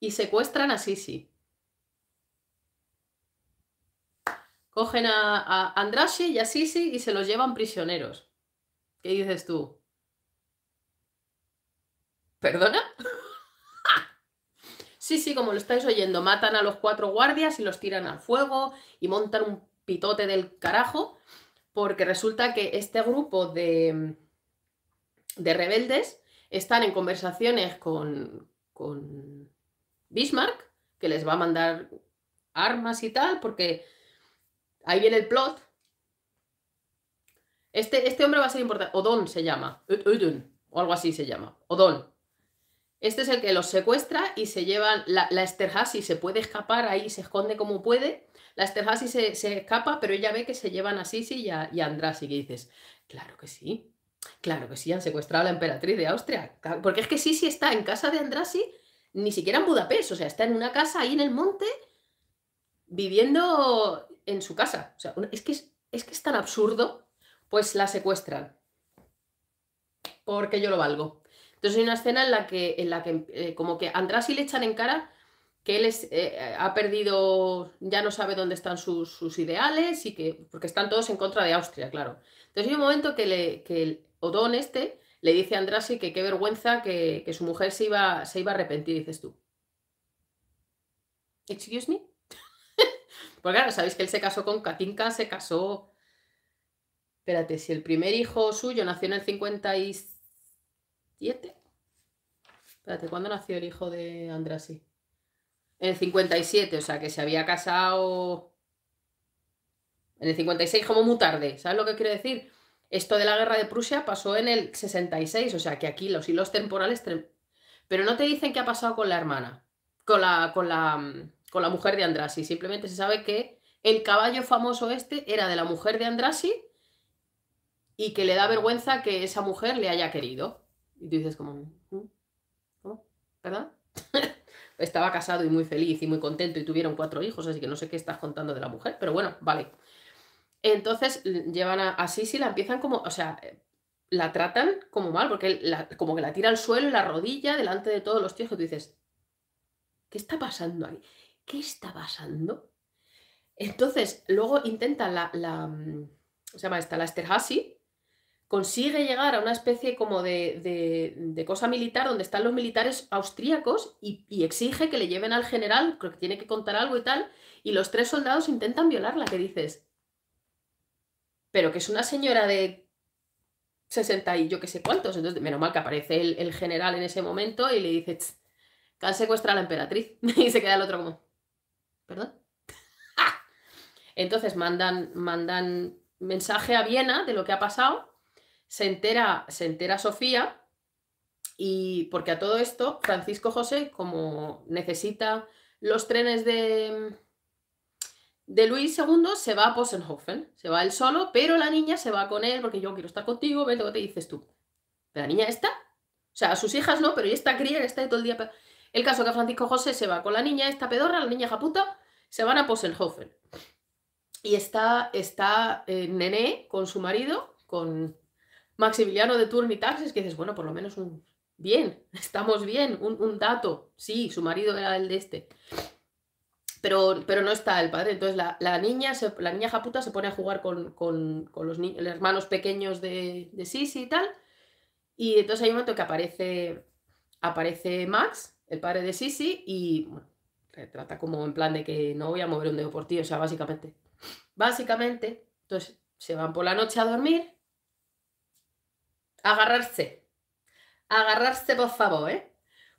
y secuestran a Sisi. Cogen a, a Andrashi y a Sisi y se los llevan prisioneros. Y dices tú? ¿Perdona? sí, sí, como lo estáis oyendo, matan a los cuatro guardias y los tiran al fuego y montan un pitote del carajo, porque resulta que este grupo de, de rebeldes están en conversaciones con, con Bismarck, que les va a mandar armas y tal, porque ahí viene el plot, este, este, hombre va a ser importante. Odón se llama. Odón. o algo así se llama. Odón. Este es el que los secuestra y se llevan. La, la Esterhazy se puede escapar ahí, se esconde como puede. La Esterhazy se, escapa, pero ella ve que se llevan a Sisi y a, y Que dices, claro que sí. Claro que sí, han secuestrado a la emperatriz de Austria. Porque es que Sisi está en casa de Andrasi, ni siquiera en Budapest. O sea, está en una casa ahí en el monte, viviendo en su casa. O sea, es que es que es tan absurdo pues la secuestran. Porque yo lo valgo. Entonces hay una escena en la que, en la que eh, como que a y le echan en cara que él eh, eh, ha perdido, ya no sabe dónde están sus, ideales y que, porque están todos en contra de Austria, claro. Entonces hay un momento que, le, el Odón este le dice a Andrasi que qué vergüenza que, su mujer se iba, se iba a arrepentir, dices tú. ¿Excuse me? porque claro, sabéis que él se casó con Katinka, se casó Espérate, si el primer hijo suyo nació en el 57. Espérate, ¿cuándo nació el hijo de Andrasi? En el 57, o sea que se había casado. En el 56, como muy tarde. ¿Sabes lo que quiero decir? Esto de la guerra de Prusia pasó en el 66, o sea que aquí los hilos temporales. Pero no te dicen qué ha pasado con la hermana, con la, con la, con la mujer de Andrasi. Simplemente se sabe que el caballo famoso este era de la mujer de Andrasi y que le da vergüenza que esa mujer le haya querido. Y tú dices como, mm, ¿cómo? verdad Estaba casado y muy feliz y muy contento y tuvieron cuatro hijos, así que no sé qué estás contando de la mujer, pero bueno, vale. Entonces llevan a, a Sisi, la empiezan como, o sea, eh, la tratan como mal, porque como que la tira al suelo la rodilla delante de todos los tíos Y tú dices, ¿qué está pasando ahí? ¿Qué está pasando? Entonces, luego intentan la, mm, se llama esta, la Esterhazy, consigue llegar a una especie como de, cosa militar donde están los militares austríacos y, exige que le lleven al general, creo que tiene que contar algo y tal, y los tres soldados intentan violarla, que dices, pero que es una señora de 60 y yo que sé cuántos, entonces menos mal que aparece el, general en ese momento y le dice, que han secuestrado a la emperatriz, y se queda el otro como, ¿perdón? entonces mandan, mandan mensaje a Viena de lo que ha pasado se entera, se entera Sofía y porque a todo esto Francisco José, como necesita los trenes de, de Luis II, se va a Posenhofen, se va él solo, pero la niña se va con él porque yo quiero estar contigo, lo que te dices tú. Pero la niña está, o sea, sus hijas no, pero está cría está todo el día... El caso que Francisco José se va con la niña esta pedorra, la niña japuta, se van a Posenhofen. Y está, está eh, Nené con su marido, con Maximiliano de Turn y que dices, bueno, por lo menos un bien, estamos bien, un, dato. Sí, su marido era el de este. Pero, pero no está el padre. Entonces la, la niña, la niña japuta se pone a jugar con, los, hermanos pequeños de, de Sisi y tal. Y entonces hay un momento que aparece, aparece Max, el padre de Sisi, y se trata como en plan de que no voy a mover un dedo por ti, o sea, básicamente. Básicamente, entonces se van por la noche a dormir agarrarse. Agarrarse, por favor, ¿eh?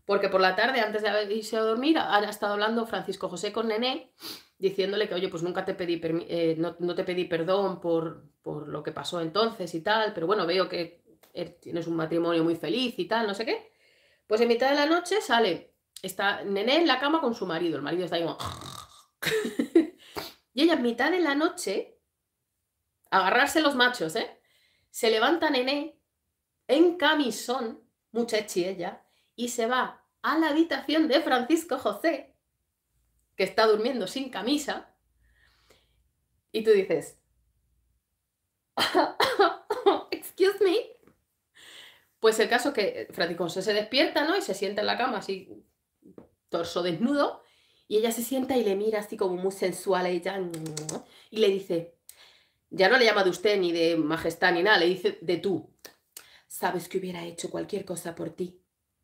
Porque por la tarde, antes de haber irse a dormir, ha estado hablando Francisco José con Nené, diciéndole que, oye, pues nunca te pedí, eh, no, te pedí perdón por, lo que pasó entonces y tal, pero bueno, veo que er-, tienes un matrimonio muy feliz y tal, no sé qué. Pues en mitad de la noche sale, está Nené en la cama con su marido, el marido está ahí y ella en mitad de la noche, agarrarse los machos, ¿eh? Se levanta Nené en camisón, muchachi ella, y se va a la habitación de Francisco José, que está durmiendo sin camisa, y tú dices, excuse me. Pues el caso es que Francisco José se despierta, ¿no? Y se sienta en la cama así, torso desnudo, y ella se sienta y le mira así como muy sensual a ella, y le dice, ya no le llama de usted ni de majestad ni nada, le dice de tú. Sabes que hubiera hecho cualquier cosa por ti.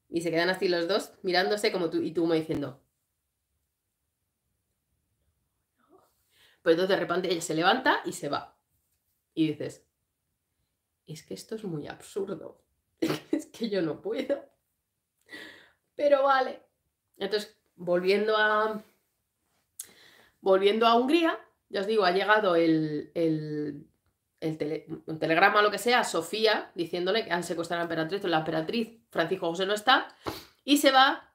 Y se quedan así los dos, mirándose como tú y tú me diciendo. Pues entonces de repente ella se levanta y se va. Y dices, es que esto es muy absurdo. es que yo no puedo. Pero vale. Entonces, volviendo a. Volviendo a Hungría, ya os digo, ha llegado el, el un telegrama o lo que sea a Sofía diciéndole que han secuestrado a la emperatriz, la emperatriz Francisco José no está, y se va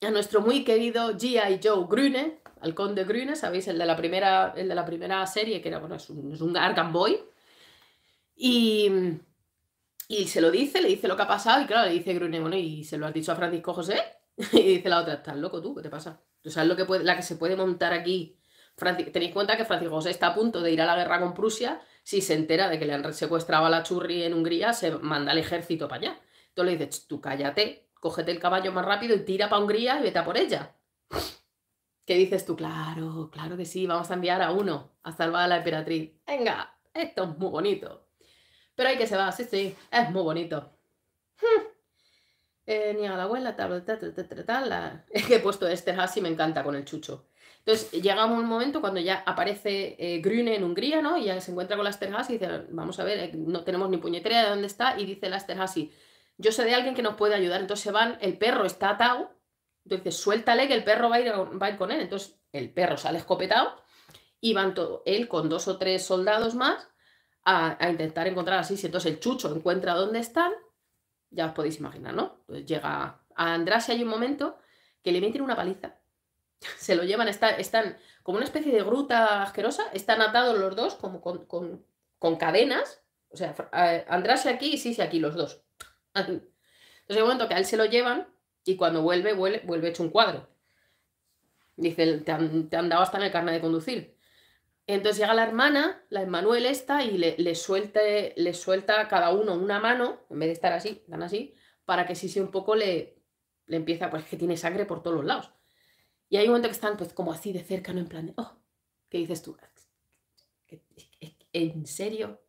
a nuestro muy querido G.I. Joe Grüne al conde Grüne, ¿sabéis? El de la primera, el de la primera serie, que era, bueno, es un, es Boy. Y, se lo dice, le dice lo que ha pasado, y claro, le dice Grüne bueno, ¿y se lo has dicho a Francisco José? y dice la otra, estás loco tú, ¿qué te pasa? ¿Tú sabes lo que puede, la que se puede montar aquí? tenéis cuenta que Francisco José está a punto de ir a la guerra con Prusia si se entera de que le han secuestrado a la churri en Hungría, se manda al ejército para allá. Entonces le dices, tú cállate, cógete el caballo más rápido y tira para Hungría y vete a por ella. ¿Qué dices tú? Claro, claro que sí, vamos a enviar a uno a salvar a la emperatriz. Venga, esto es muy bonito. Pero hay que se va, sí, sí, es muy bonito. Hmm". Eh, ni a la abuela, tal, tal, tal, tal, tal. Es que he puesto este así, me encanta con el chucho. Entonces llega un momento cuando ya aparece eh, Grüne en Hungría, ¿no? Y ya se encuentra con Lasterhasi y dice, vamos a ver, eh, no tenemos ni puñetera de dónde está. Y dice Lasterhasi, yo sé de alguien que nos puede ayudar. Entonces se van, el perro está atado, entonces suéltale que el perro va a ir, va con él. Entonces el perro sale escopetado y van todo, él con dos o tres soldados más a, intentar encontrar así. si Entonces el chucho encuentra dónde están, ya os podéis imaginar, ¿no? Entonces llega a y hay un momento que le meten una paliza se lo llevan, están como una especie de gruta asquerosa, están atados los dos como con, cadenas, o sea, eh, Andrase aquí y Sisi aquí, los dos. Entonces, un momento que a él se lo llevan y cuando vuelve, vuelve, vuelve hecho un cuadro. Dice, te han, te han dado hasta en el carnet de conducir. Entonces llega la hermana, la Manuel esta, y le, suelta, le suelta a cada uno una mano, en vez de estar así, dan así, para que Sí Sisi un poco le, le empieza, pues que tiene sangre por todos los lados. Y hay un momento que están pues como así de cerca, ¿no? En plan, oh, ¿qué dices tú? ¿En serio?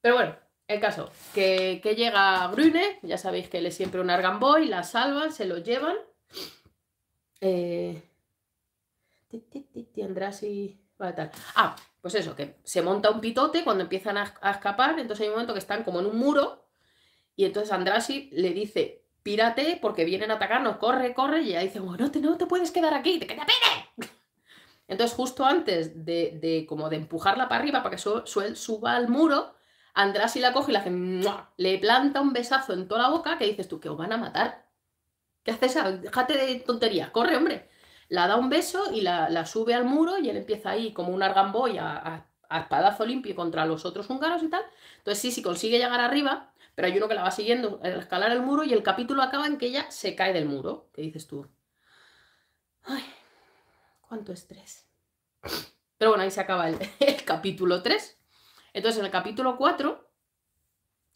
Pero bueno, el caso, que, llega Brune, ya sabéis que él es siempre un argamboy, la salvan, se lo llevan. Eh... y... tal. Ah, pues eso, que se monta un pitote cuando empiezan a, a, escapar, entonces hay un momento que están como en un muro y entonces Andrasi le dice pírate porque vienen a atacarnos, corre, corre, y ella dice, bueno, te, no te puedes quedar aquí, te queda pide. Entonces, justo antes de, como de empujarla para arriba para que suba al muro, András y la coge y la hace, le planta un besazo en toda la boca que dices tú, que os van a matar. ¿Qué haces? Ah, déjate de tonterías, corre, hombre. La da un beso y la, sube al muro y él empieza ahí como un argamboy a, a, espadazo limpio contra los otros húngaros y tal. Entonces, sí, si consigue llegar arriba, pero hay uno que la va siguiendo a escalar el muro y el capítulo acaba en que ella se cae del muro. ¿Qué dices tú? Ay, cuánto estrés. Pero bueno, ahí se acaba el, capítulo 3. Entonces, en el capítulo 4,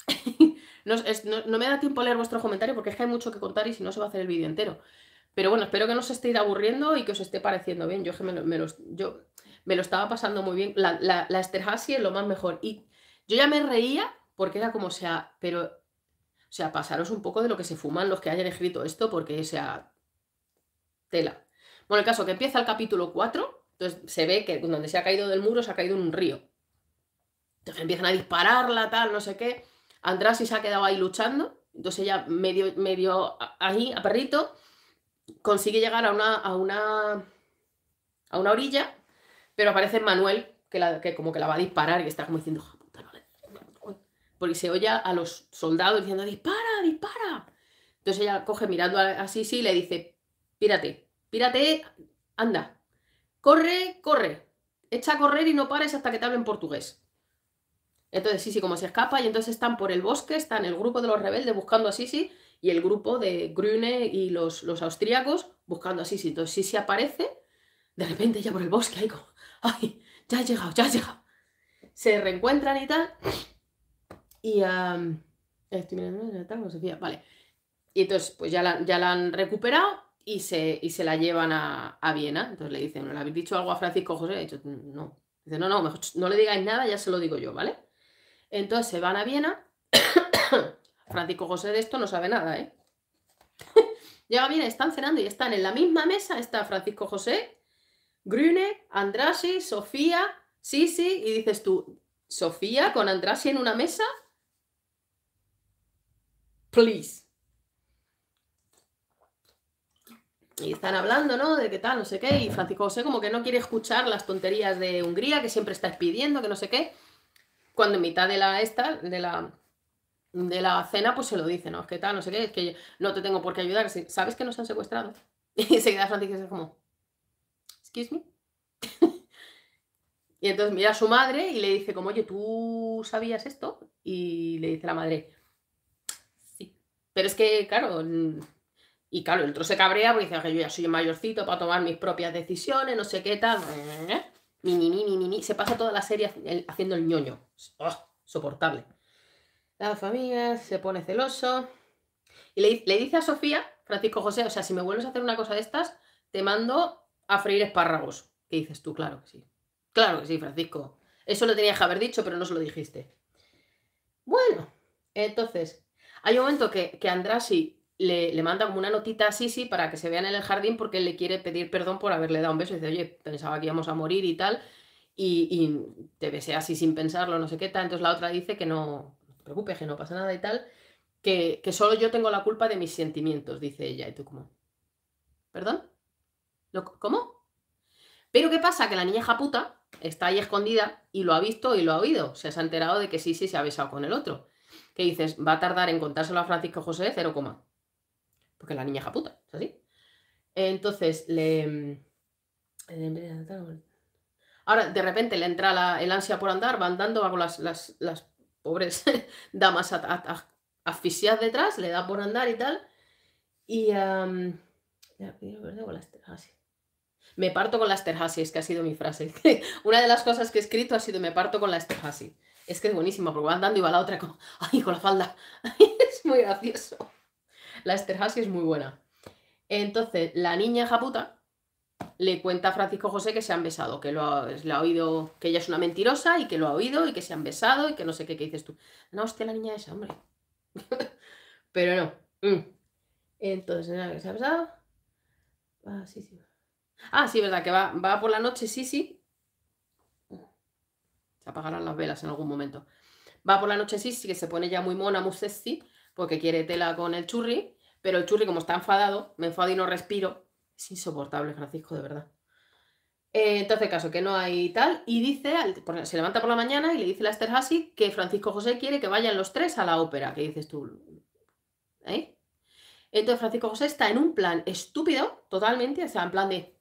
no, me da tiempo a leer vuestro comentario porque es que hay mucho que contar y si no se va a hacer el vídeo entero. Pero bueno, espero que no os estéis aburriendo y que os esté pareciendo bien. Yo, me, lo, yo me lo estaba pasando muy bien. La, la, es lo más mejor. Y yo ya me reía porque era como, o sea, pero, o sea, pasaros un poco de lo que se fuman los que hayan escrito esto, porque, sea, tela. Bueno, el caso que empieza el capítulo 4, entonces se ve que donde se ha caído del muro se ha caído en un río. Entonces empiezan a dispararla, tal, no sé qué. Andrasi se ha quedado ahí luchando, entonces ella medio, medio ahí, a perrito, consigue llegar a una, a una, a una orilla, pero aparece Manuel que, la, que como que la va a disparar y está como diciendo, porque se oye a los soldados diciendo, dispara, dispara. Entonces ella coge mirando a, Sisi y le dice, pírate, pírate, anda, corre, corre, echa a correr y no pares hasta que te hablen portugués. Entonces Sisi como se escapa y entonces están por el bosque, están el grupo de los rebeldes buscando a Sisi y el grupo de Grüne y los, los austríacos buscando a Sisi. Entonces Sisi aparece, de repente ya por el bosque, ahí como, ay, ya ha llegado, ya he llegado. Se reencuentran y tal, y a estoy mirando Sofía, vale. Y entonces, pues ya la, ya la han recuperado y se, se la llevan a, a Viena. Entonces le dicen, ¿no le habéis dicho algo a Francisco José? no. Dice, no, no, no le digáis nada, ya se lo digo yo, ¿vale? Entonces se van a Viena. Francisco José de esto no sabe nada, ¿eh? Llega bien, están cenando y están en la misma mesa, está Francisco José, Grüne, Andrasi, Sofía, Sisi, y dices tú, ¿Sofía con Andrasi en una mesa? please. Y están hablando, ¿no? De qué tal, no sé qué. Y Francisco José como que no quiere escuchar las tonterías de Hungría, que siempre está pidiendo, que no sé qué. Cuando en mitad de la esta, de la de la cena, pues se lo dice, ¿no? Es que tal, no sé qué, es que no te tengo por qué ayudar. ¿Sabes que nos han secuestrado? Y enseguida Francisco José como, excuse me. y entonces mira a su madre y le dice como, oye, ¿tú sabías esto? Y le dice la madre, pero es que, claro, y claro, el otro se cabrea porque dice que yo ya soy mayorcito para tomar mis propias decisiones, no sé qué tal. Ni, ni, ni, ni, ni, Se pasa toda la serie haciendo el ñoño. ¡Oh! soportable. La familia se pone celoso. Y le, le dice a Sofía, Francisco José, o sea, si me vuelves a hacer una cosa de estas, te mando a freír espárragos. ¿Qué dices tú? Claro que sí. Claro que sí, Francisco. Eso lo tenías que haber dicho, pero no se lo dijiste. Bueno, entonces, hay un momento que, que Andrasi le, manda una notita a Sisi para que se vean en el jardín porque él le quiere pedir perdón por haberle dado un beso. Y dice, oye, pensaba que íbamos a morir y tal. Y, te besé así sin pensarlo, no sé qué tal. Entonces la otra dice que no, no te preocupes, que no pasa nada y tal. Que, solo yo tengo la culpa de mis sentimientos, dice ella. Y tú como, ¿perdón? ¿Cómo? Pero ¿qué pasa? Que la niña japuta está ahí escondida y lo ha visto y lo ha oído. se ha enterado de que Sisi se ha besado con el otro que dices, va a tardar en contárselo a Francisco José, 0, porque la niña es ¿es así? Entonces, le... Ahora, de repente le entra el ansia por andar, va andando, hago las, pobres damas asfixiadas detrás, le da por andar y tal. Y... Me parto con la las es que ha sido mi frase. Una de las cosas que he escrito ha sido me parto con la terhasis. Es que es buenísima, porque va andando y va la otra con, ay, con la falda. es muy gracioso. La Esther es muy buena. Entonces, la niña japuta le cuenta a Francisco José que se han besado, que lo ha, oído, que ella es una mentirosa y que lo ha oído y que se han besado y que no sé qué, ¿qué dices tú? No, hostia, la niña esa, hombre. Pero no. Mm. Entonces, ¿se ha besado? Ah, sí, sí. Ah, sí, verdad, que va, va por la noche, sí, sí, apagarán las velas en algún momento. Va por la noche sí, sí que se pone ya muy mona, muy sexy, porque quiere tela con el churri, pero el churri como está enfadado, me enfado y no respiro. Es insoportable, Francisco, de verdad. Eh, entonces, caso que no hay tal, y dice, se levanta por la mañana y le dice a Esther Hassi que Francisco José quiere que vayan los tres a la ópera, que dices tú. ¿Eh? Entonces Francisco José está en un plan estúpido, totalmente, o sea, en plan de,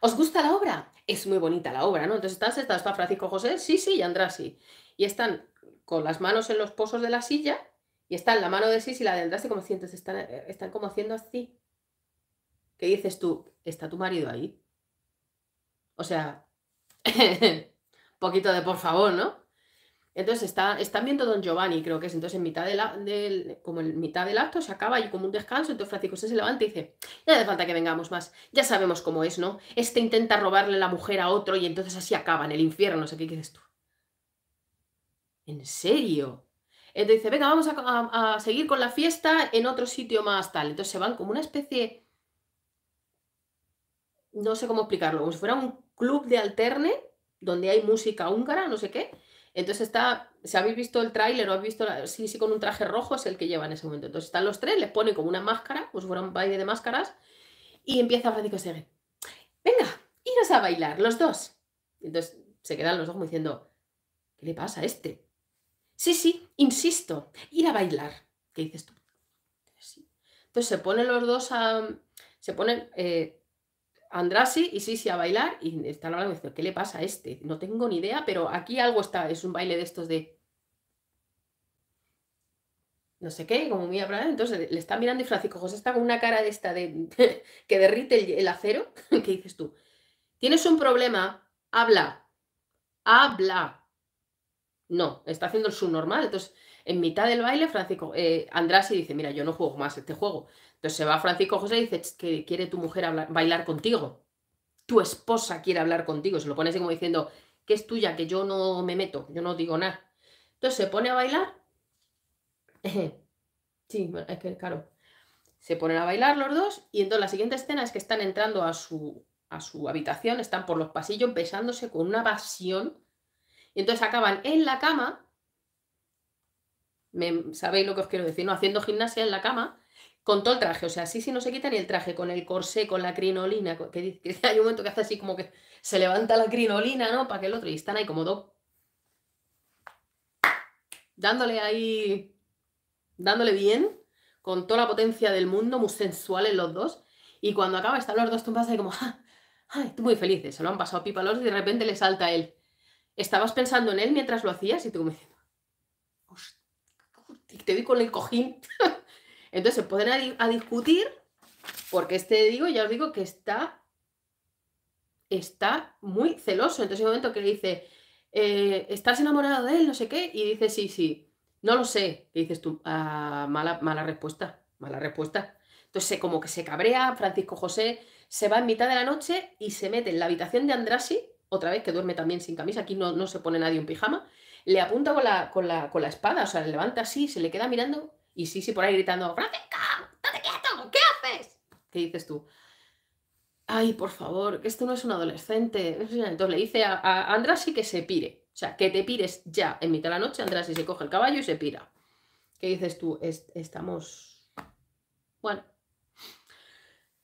¿os gusta la obra? es muy bonita la obra, ¿no? Entonces estás, está, está Francisco José, sí, sí, y Andrasi. Y están con las manos en los pozos de la silla y están la mano de sí y la de y como sientes, están, eh, están como haciendo así. ¿Qué dices tú? ¿Está tu marido ahí? O sea, poquito de por favor, ¿no? Entonces está, están viendo Don Giovanni, creo que es. Entonces, en mitad del, como mitad del acto se acaba y como un descanso, entonces Francisco se levanta y dice, ya hace falta que vengamos más. Ya sabemos cómo es, ¿no? Este intenta robarle la mujer a otro y entonces así acaba en el infierno, no sé qué quieres tú. ¿En serio? Entonces dice, venga, vamos a, a seguir con la fiesta en otro sitio más tal. Entonces se van como una especie... No sé cómo explicarlo, como si fuera un club de alterne donde hay música húngara, no sé qué entonces está, si habéis visto el tráiler o habéis visto, sí, sí, con un traje rojo es el que lleva en ese momento. Entonces están los tres, les pone como una máscara, pues fuera un baile de máscaras, y empieza se ve Venga, iros a bailar, los dos. Entonces se quedan los dos como diciendo, ¿qué le pasa a este? Sí, sí, insisto, ir a bailar. ¿Qué dices tú? Entonces se ponen los dos a... Se ponen... Eh, Andrasi y Sisi a bailar y están hablando diciendo, ¿qué le pasa a este? No tengo ni idea, pero aquí algo está, es un baile de estos de no sé qué, como muy entonces le está mirando y Francisco José está con una cara de esta de que derrite el, el acero, ¿qué dices tú? Tienes un problema, habla, habla. No, está haciendo el subnormal, entonces en mitad del baile, Francisco eh, András y dice, mira, yo no juego más este juego. Entonces se va Francisco José y dice que quiere tu mujer bailar contigo. Tu esposa quiere hablar contigo. Se lo pone así como diciendo, que es tuya, que yo no me meto, yo no digo nada. Entonces se pone a bailar. sí, es que claro. Se ponen a bailar los dos y entonces la siguiente escena es que están entrando a su, a su habitación, están por los pasillos besándose con una pasión y entonces acaban en la cama ¿Sabéis lo que os quiero decir? No, haciendo gimnasia en la cama con todo el traje, o sea, así si no se quita ni el traje, con el corsé, con la crinolina, que, hay un momento que hace así como que se levanta la crinolina, ¿no? Para que el otro, y están ahí como dos. Dándole ahí, dándole bien, con toda la potencia del mundo, muy sensuales los dos, y cuando acaba están los dos tumbados ahí como, ah, ay tú Muy felices, se lo han pasado pipa los y de repente le salta a él. Estabas pensando en él mientras lo hacías y tú como y te doy con el cojín. Entonces pueden a, a, discutir, porque este digo, ya os digo que está, está muy celoso. Entonces hay un momento que le dice, eh, ¿estás enamorado de él? No sé qué. Y dice, sí, sí, no lo sé. Y dices tú, ah, mala, mala respuesta, mala respuesta. Entonces como que se cabrea, Francisco José se va en mitad de la noche y se mete en la habitación de Andrasi, otra vez que duerme también sin camisa, aquí no, no se pone nadie un pijama, le apunta con la, espada, o sea, le levanta así, se le queda mirando y sí, sí, por ahí gritando, ¿qué haces? ¿Qué dices tú? Ay, por favor, que esto no es un adolescente. Entonces le dice a, Andras y que se pire. O sea, que te pires ya en mitad de la noche. y se coge el caballo y se pira. ¿Qué dices tú? estamos. Bueno.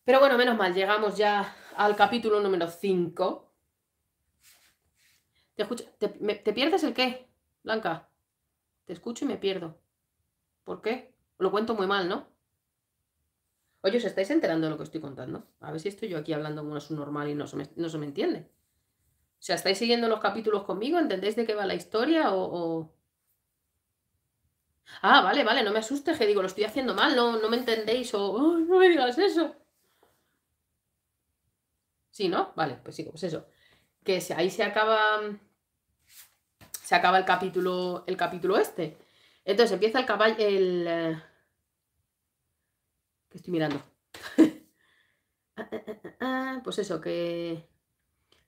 Pero bueno, menos mal, llegamos ya al capítulo número 5. ¿Te, ¿Te, ¿Te pierdes el qué? Blanca, te escucho y me pierdo. ¿Por qué? Lo cuento muy mal, ¿no? Oye, ¿os estáis enterando de lo que estoy contando? A ver si estoy yo aquí hablando como una normal y no se me, entiende. O sea, ¿estáis siguiendo los capítulos conmigo? ¿Entendéis de qué va la historia? O, Ah, vale, vale, no me asustes, que digo, lo estoy haciendo mal, no, no me entendéis o no me digas eso. Sí, ¿no? Vale, pues sí, pues eso. Que ahí se acaba se acaba el capítulo, el capítulo este. Entonces empieza el caballo, el... Eh, que estoy mirando? pues eso, que,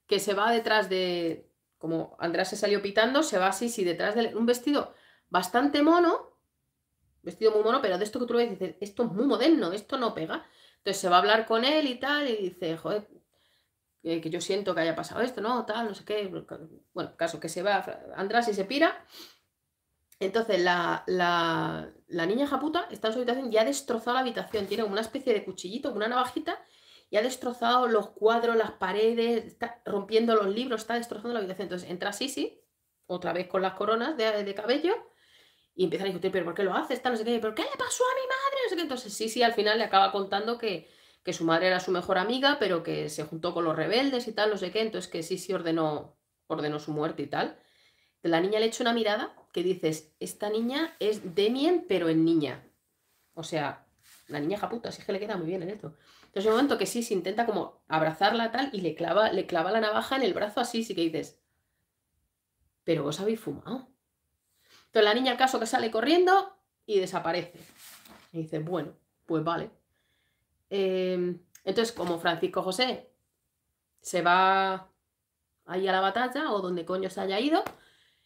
que se va detrás de, como Andrés se salió pitando, se va así, sí, detrás de un vestido bastante mono, vestido muy mono, pero de esto que tú lo ves, dices, esto es muy moderno, esto no pega. Entonces se va a hablar con él y tal, y dice, joder, eh, que yo siento que haya pasado esto, no, tal, no sé qué. Bueno, caso que se va András y se pira. Entonces la, niña japuta está en su habitación y ha destrozado la habitación. Tiene una especie de cuchillito, una navajita y ha destrozado los cuadros, las paredes, está rompiendo los libros, está destrozando la habitación. Entonces entra Sisi, otra vez con las coronas de, cabello, y empieza a discutir, pero ¿por qué lo hace? Está, sé qué, pero ¿qué le pasó a mi madre? No sé qué. Entonces Sisi al final le acaba contando que, que su madre era su mejor amiga, pero que se juntó con los rebeldes y tal, no sé qué, entonces que sí, sí ordenó, ordenó su muerte y tal. La niña le echa una mirada que dices, esta niña es Demien, pero en niña. O sea, la niña japuta, así que le queda muy bien en esto. Entonces, un momento que sí, se intenta como abrazarla tal y le clava, le clava la navaja en el brazo así, sí que dices, pero vos habéis fumado. Entonces la niña acaso que sale corriendo y desaparece. Y dices, bueno, pues vale, Em, entonces, como Francisco José se va ahí a la batalla o donde coño se haya ido,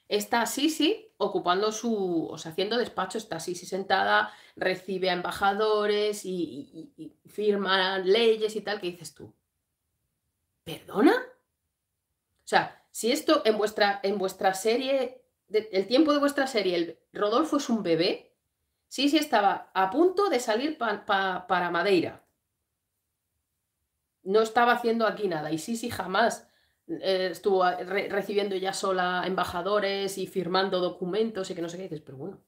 está Sisi ocupando su, o sea, haciendo despacho, está Sisi sentada, recibe a embajadores y, firma leyes y tal, que dices tú, ¿perdona? O sea, si esto en vuestra, en vuestra serie, el tiempo de vuestra serie, el Rodolfo es un bebé, Sisi estaba a punto de salir para Madeira no estaba haciendo aquí nada. Y sí sí jamás eh, estuvo eh, recibiendo ya sola embajadores y firmando documentos y que no sé qué. dices, pero bueno.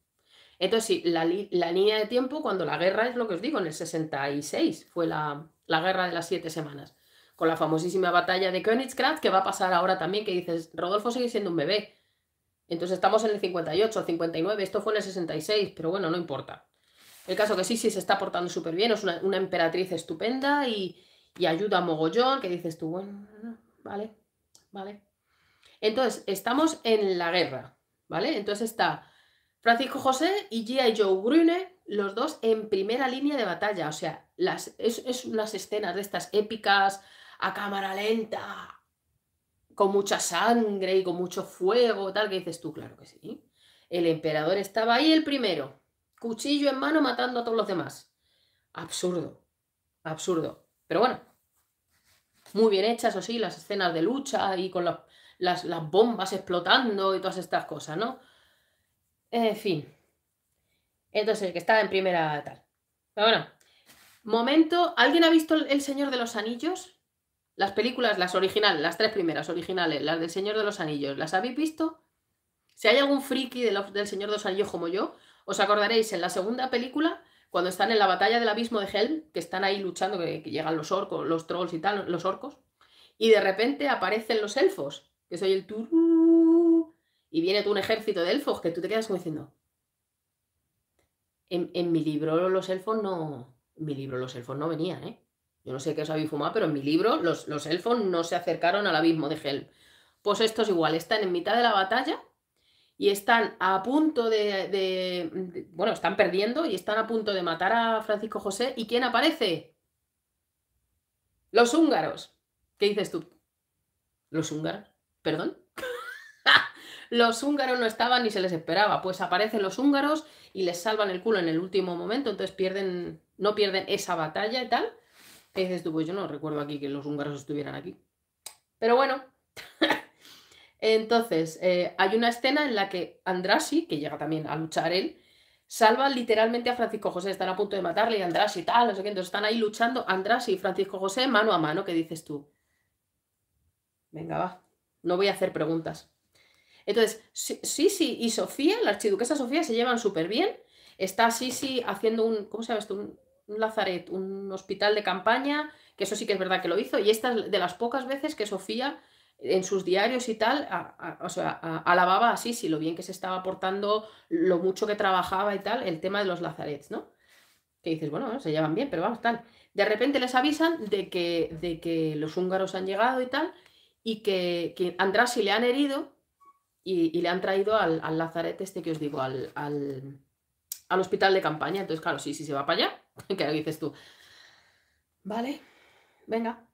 Entonces, sí, la, línea de tiempo, cuando la guerra es lo que os digo, en el 66 fue la, guerra de las siete semanas, con la famosísima batalla de Königsgrad, que va a pasar ahora también, que dices, Rodolfo sigue siendo un bebé. Entonces estamos en el 58, 59, esto fue en el 66, pero bueno, no importa. El caso que sí, sí se está portando súper bien, es una emperatriz estupenda y, y ayuda a mogollón, que dices tú, bueno, vale, vale. Entonces, estamos en la guerra, ¿vale? Entonces está Francisco José y y Joe Grune los dos en primera línea de batalla, o sea, las, es, es unas escenas de estas épicas a cámara lenta, con mucha sangre y con mucho fuego, tal, que dices tú, claro que sí. El emperador estaba ahí el primero, cuchillo en mano matando a todos los demás. Absurdo, absurdo. Pero bueno, muy bien hechas, o sí, las escenas de lucha y con las, las, bombas explotando y todas estas cosas, ¿no? En fin. Entonces, el que estaba en primera tal. bueno, momento. ¿Alguien ha visto El Señor de los Anillos? Las películas, las originales, las tres primeras originales, las del Señor de los Anillos, ¿las habéis visto? Si hay algún friki del Señor de los Anillos como yo, os acordaréis en la segunda película cuando están en la batalla del abismo de Helm, que están ahí luchando, que, llegan los orcos, los trolls y tal, los orcos, y de repente aparecen los elfos, que soy el turú, y viene todo un ejército de elfos, que tú te quedas como diciendo, en, en, mi libro los elfos no. mi libro los elfos no venían, ¿eh? Yo no sé qué os habéis fumado, pero en mi libro los, los elfos no se acercaron al abismo de Helm. Pues estos igual, están en mitad de la batalla y están a punto de, Bueno, están perdiendo y están a punto de matar a Francisco José. ¿Y quién aparece? Los húngaros. ¿Qué dices tú? Los húngaros. ¿Perdón? los húngaros no estaban ni se les esperaba. Pues aparecen los húngaros y les salvan el culo en el último momento, entonces pierden, no pierden esa batalla y tal. ¿Qué dices tú, pues yo no recuerdo aquí que los húngaros estuvieran aquí. Pero bueno, Entonces, eh, hay una escena en la que Andrasi, que llega también a luchar él, salva literalmente a Francisco José. Están a punto de matarle y Andrasi tal, no sé qué. Entonces están ahí luchando Andrasi y Francisco José mano a mano. ¿Qué dices tú? Venga, va. No voy a hacer preguntas. Entonces, Sisi y Sofía, la archiduquesa Sofía, se llevan súper bien. Está Sisi haciendo un, ¿cómo se llama esto? Un, un lazaret, un hospital de campaña, que eso sí que es verdad que lo hizo. Y esta es de las pocas veces que Sofía en sus diarios y tal, o sea, alababa así, sí, lo bien que se estaba portando, lo mucho que trabajaba y tal, el tema de los lazarets, ¿no? Que dices, bueno, se llevan bien, pero vamos, tal. De repente les avisan de que, de que los húngaros han llegado y tal, y que, que si le han herido y, le han traído al, lazaret este que os digo, al, al, hospital de campaña. Entonces, claro, sí, sí se va para allá, que ahora dices tú, vale, venga.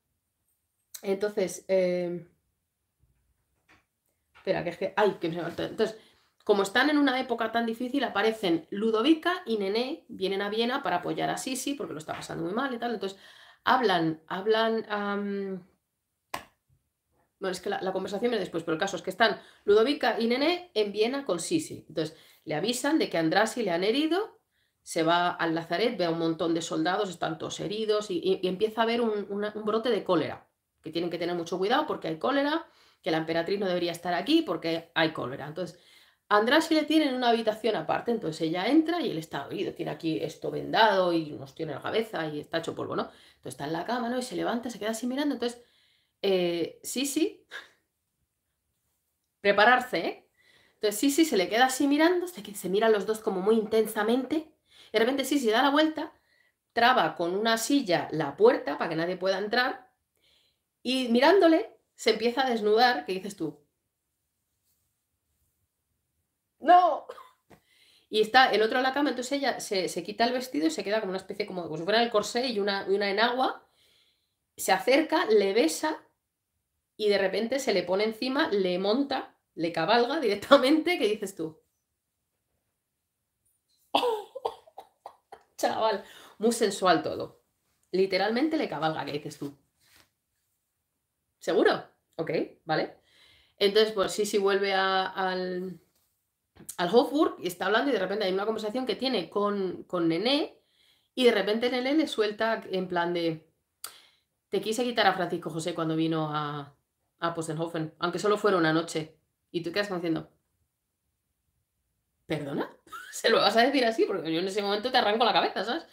Entonces, eh, espera, que es que, ay, que Entonces, como están en una época tan difícil, aparecen Ludovica y Nené, vienen a Viena para apoyar a Sisi, porque lo está pasando muy mal y tal. Entonces, hablan, hablan... Bueno, es que la, conversación es después, pero el caso es que están Ludovica y Nené en Viena con Sisi. Entonces, le avisan de que a Andrasi le han herido, se va al Lazaret, ve a un montón de soldados, están todos heridos y, empieza a haber un, un brote de cólera, que tienen que tener mucho cuidado porque hay cólera que la emperatriz no debería estar aquí porque hay cólera. Entonces, András le le en una habitación aparte, entonces ella entra y él está oído, tiene aquí esto vendado y nos tiene la cabeza y está hecho polvo, ¿no? Entonces está en la cama, ¿no? Y se levanta, se queda así mirando, entonces, eh, sí, sí, prepararse, ¿eh? Entonces sí, sí, se le queda así mirando, se, se miran los dos como muy intensamente, y de repente sí, se da la vuelta, traba con una silla la puerta para que nadie pueda entrar y mirándole se empieza a desnudar, ¿qué dices tú? ¡No! Y está el otro en la cama, entonces ella se, quita el vestido y se queda como una especie, como, como si fuera el corsé y una, y una enagua. Se acerca, le besa y de repente se le pone encima, le monta, le cabalga directamente. ¿Qué dices tú? Chaval, muy sensual todo. Literalmente le cabalga, ¿qué dices tú? ¿Seguro? Ok, vale. Entonces, pues sí, sí, vuelve al, Hofburg y está hablando y de repente hay una conversación que tiene con, con Nené y de repente Nené le suelta en plan de... Te quise quitar a Francisco José cuando vino a, a Posenhofen, aunque solo fuera una noche. Y tú quedas diciendo, ¿perdona? Se lo vas a decir así, porque yo en ese momento te arranco la cabeza, ¿sabes?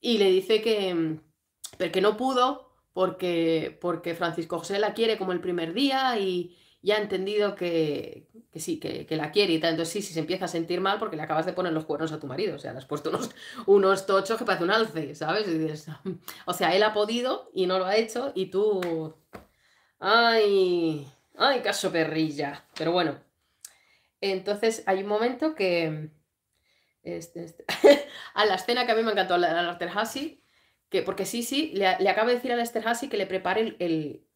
Y le dice que, pero que no pudo porque, porque Francisco José la quiere como el primer día y, ya ha entendido que, sí, que, la quiere y tal. Entonces sí, si se empieza a sentir mal porque le acabas de poner los cuernos a tu marido, o sea, le has puesto unos, tochos que parece un alce, ¿sabes? o sea, él ha podido y no lo ha hecho y tú... ¡Ay! ¡Ay, caso perrilla! Pero bueno. Entonces hay un momento que... Este, este, a la escena que a mí me encantó, la de Hassi porque sí, sí, le, le acaba de decir a la Hassi que le prepare el,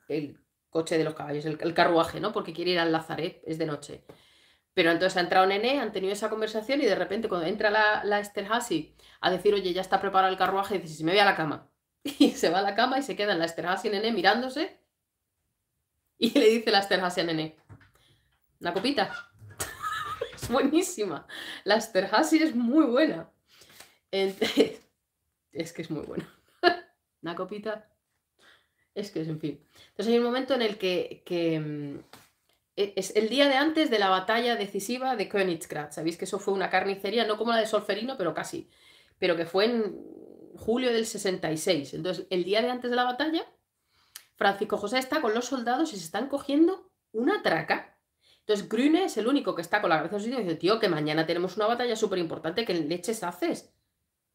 coche de los caballos, el, carruaje, ¿no? Porque quiere ir al Lazaret, es de noche. Pero entonces ha entrado Nene, han tenido esa conversación y de repente cuando entra la, la a decir, oye, ya está preparado el carruaje, dice, si me voy a la cama. Y se va a la cama y se quedan la Esther en Nene mirándose. Y le dice la Esther a Nene, una copita. es buenísima. La Esther es muy buena. es que es muy buena una copita. Es que es, en fin. Entonces hay un momento en el que, mm, e, es el día de antes de la batalla decisiva de Königsgrad. Sabéis que eso fue una carnicería, no como la de Solferino, pero casi. Pero que fue en julio del 66. Entonces, el día de antes de la batalla, Francisco José está con los soldados y se están cogiendo una traca. Entonces, Grüne es el único que está con la cabeza en su y dice, tío, que mañana tenemos una batalla súper importante, que leches haces?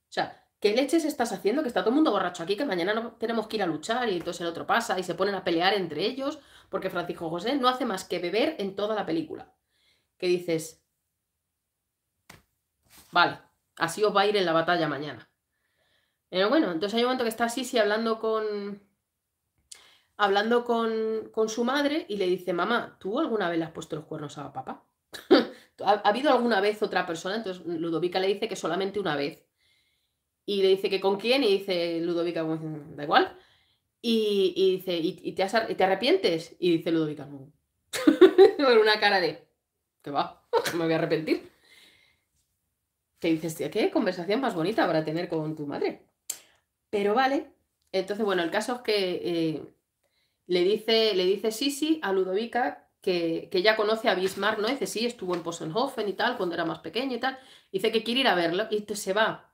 O sea, ¿qué leches estás haciendo? Que está todo el mundo borracho aquí, que mañana no tenemos que ir a luchar y entonces el otro pasa y se ponen a pelear entre ellos porque Francisco José no hace más que beber en toda la película. Que dices, vale, así os va a ir en la batalla mañana. Pero eh, bueno, entonces hay un momento que está Sisi hablando con hablando con, con su madre y le dice, mamá, ¿tú alguna vez le has puesto los cuernos a papá? ¿Ha habido alguna vez otra persona? Entonces Ludovica le dice que solamente una vez y le dice que con quién, y dice Ludovica, da igual. Y, dice, ¿Y, te, arrepientes? Y dice Ludovica, no. Con una cara de, te va? Me voy a arrepentir. Que dices, tía, qué conversación más bonita para tener con tu madre. Pero vale. Entonces, bueno, el caso es que eh, le dice, le dice Sisi a Ludovica que, que, ya conoce a Bismarck, ¿no? Dice, sí, estuvo en Posenhofen y tal, cuando era más pequeña y tal. Dice que quiere ir a verlo y se va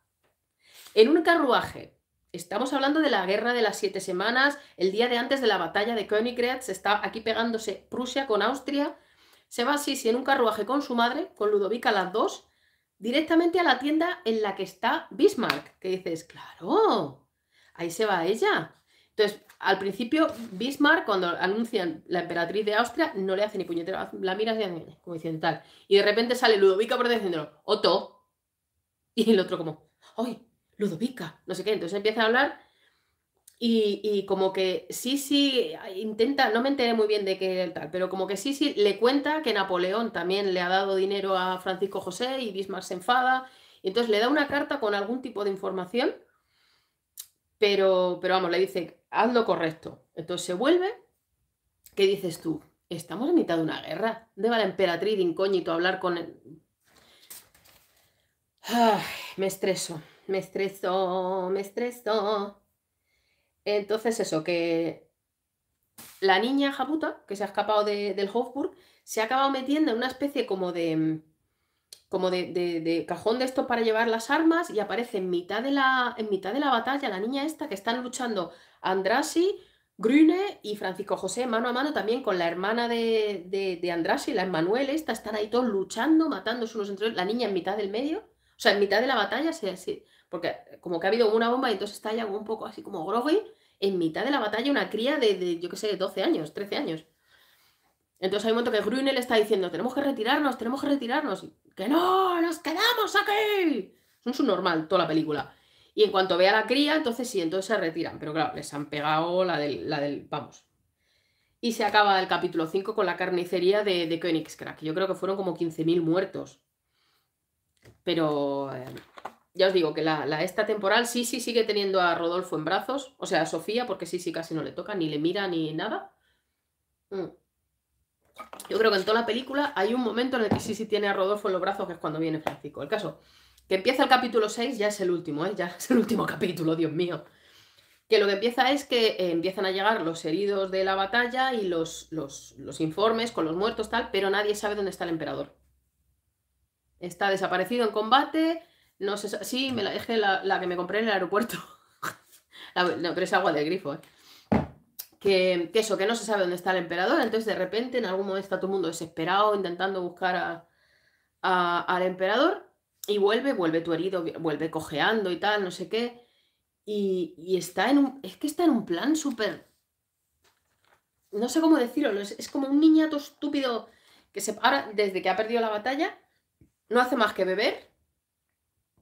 en un carruaje. Estamos hablando de la guerra de las siete semanas, el día de antes de la batalla de Königgrätz, está aquí pegándose Prusia con Austria. Se va Sisi en un carruaje con su madre, con Ludovica las dos, directamente a la tienda en la que está Bismarck, que dices, claro, ahí se va ella. Entonces, al principio, Bismarck, cuando anuncian la emperatriz de Austria, no le hace ni puñetera, la mira así, como diciendo tal. Y de repente sale Ludovica por diciendo Otto. Y el otro como, ¡ay! Ludovica, no sé qué. Entonces empieza a hablar y, como que Sisi intenta, no me enteré muy bien de qué tal, pero como que Sisi le cuenta que Napoleón también le ha dado dinero a Francisco José y Bismarck se enfada. Y entonces le da una carta con algún tipo de información, pero, pero vamos, le dice, haz lo correcto. Entonces se vuelve. ¿Qué dices tú? Estamos en mitad de una guerra. va la emperatriz incógnito incógnito hablar con... él? me estreso me estresó, me estresó. Entonces eso, que la niña japuta, que se ha escapado de, del Hofburg, se ha acabado metiendo en una especie como de como de, cajón de esto para llevar las armas y aparece en mitad de la, en mitad de la batalla la niña esta que están luchando Andrasi, Grüne y Francisco José mano a mano también con la hermana de, de, de Andrasi, la Emanuel esta, están ahí todos luchando, matándose unos entre otros, la niña en mitad del medio, o sea, en mitad de la batalla se, así porque eh, como que ha habido una bomba y entonces está ya un poco así como groggy en mitad de la batalla una cría de, yo qué sé, 12 años, 13 años. Entonces hay un momento que Grunel está diciendo, tenemos que retirarnos, tenemos que retirarnos. que no, nos quedamos aquí. Es un subnormal toda la película. Y en cuanto ve a la cría, entonces sí, entonces se retiran. Pero claro, les han pegado la del, la del vamos. Y se acaba el capítulo 5 con la carnicería de, de Yo creo que fueron como 15.000 muertos. Pero... Eh, ya os digo que la, esta temporal sí, sí sigue teniendo a Rodolfo en brazos, o sea, a Sofía, porque sí, sí casi no le toca, ni le mira ni nada. Mm. Yo creo que en toda la película hay un momento en el que sí, sí tiene a Rodolfo en los brazos, que es cuando viene Francisco. El caso, que empieza el capítulo 6, ya es el último, ¿eh? ya es el último capítulo, Dios mío. Que lo que empieza es que eh, empiezan a llegar los heridos de la batalla y los, los, los informes con los muertos, tal, pero nadie sabe dónde está el emperador. Está desaparecido en combate, no sé, sí, me la, dejé la, que me compré en el aeropuerto. no, pero es agua de grifo, ¿eh? Que, eso, que no se sabe dónde está el emperador, entonces de repente en algún momento está todo el mundo desesperado intentando buscar al emperador y vuelve, vuelve tu herido, vuelve cojeando y tal, no sé qué. Y, está en un, es que está en un plan súper, no sé cómo decirlo, es, es, como un niñato estúpido que se, ahora desde que ha perdido la batalla no hace más que beber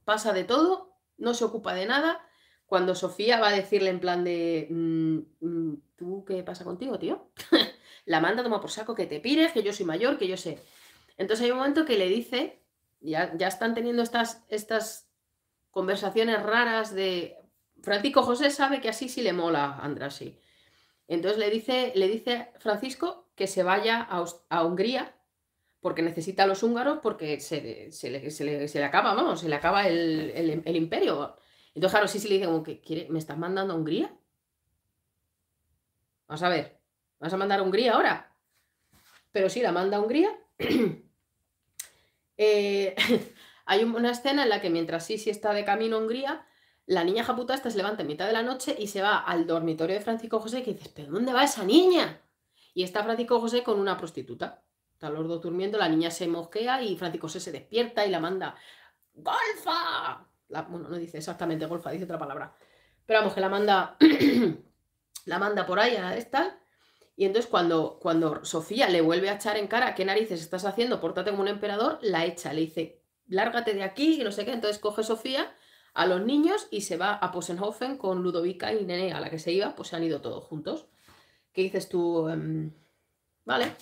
pasa de todo, no se ocupa de nada. Cuando Sofía va a decirle en plan de, mm, mm, ¿tú qué pasa contigo, tío? la manda toma tomar por saco, que te pires, que yo soy mayor, que yo sé. Entonces hay un momento que le dice, ya, ya están teniendo estas, estas conversaciones raras de, Francisco José sabe que así sí le mola a Andrasi. Entonces le dice, le dice Francisco que se vaya a Hungría porque necesita a los húngaros porque se, le, acaba, vamos, se le acaba el, imperio. Entonces, claro, sí, sí le dice como que quiere, ¿me estás mandando a Hungría? Vamos a ver, ¿vas a mandar a Hungría ahora? Pero sí, la manda a Hungría. Eh, hay una escena en la que mientras Sisi está de camino a Hungría, la niña japuta se levanta en mitad de la noche y se va al dormitorio de Francisco José que dices, ¿pero dónde va esa niña? Y está Francisco José con una prostituta. Están durmiendo, la niña se mosquea y Francisco se, se despierta y la manda. ¡Golfa! bueno, no dice exactamente golfa, dice otra palabra. Pero vamos, que la manda, la manda por ahí a esta. Y entonces cuando, cuando Sofía le vuelve a echar en cara qué narices estás haciendo, pórtate como un emperador, la echa, le dice, lárgate de aquí, y no sé qué. Entonces coge Sofía a los niños y se va a Posenhofen con Ludovica y Nene, a la que se iba, pues se han ido todos juntos. ¿Qué dices tú? Em, vale,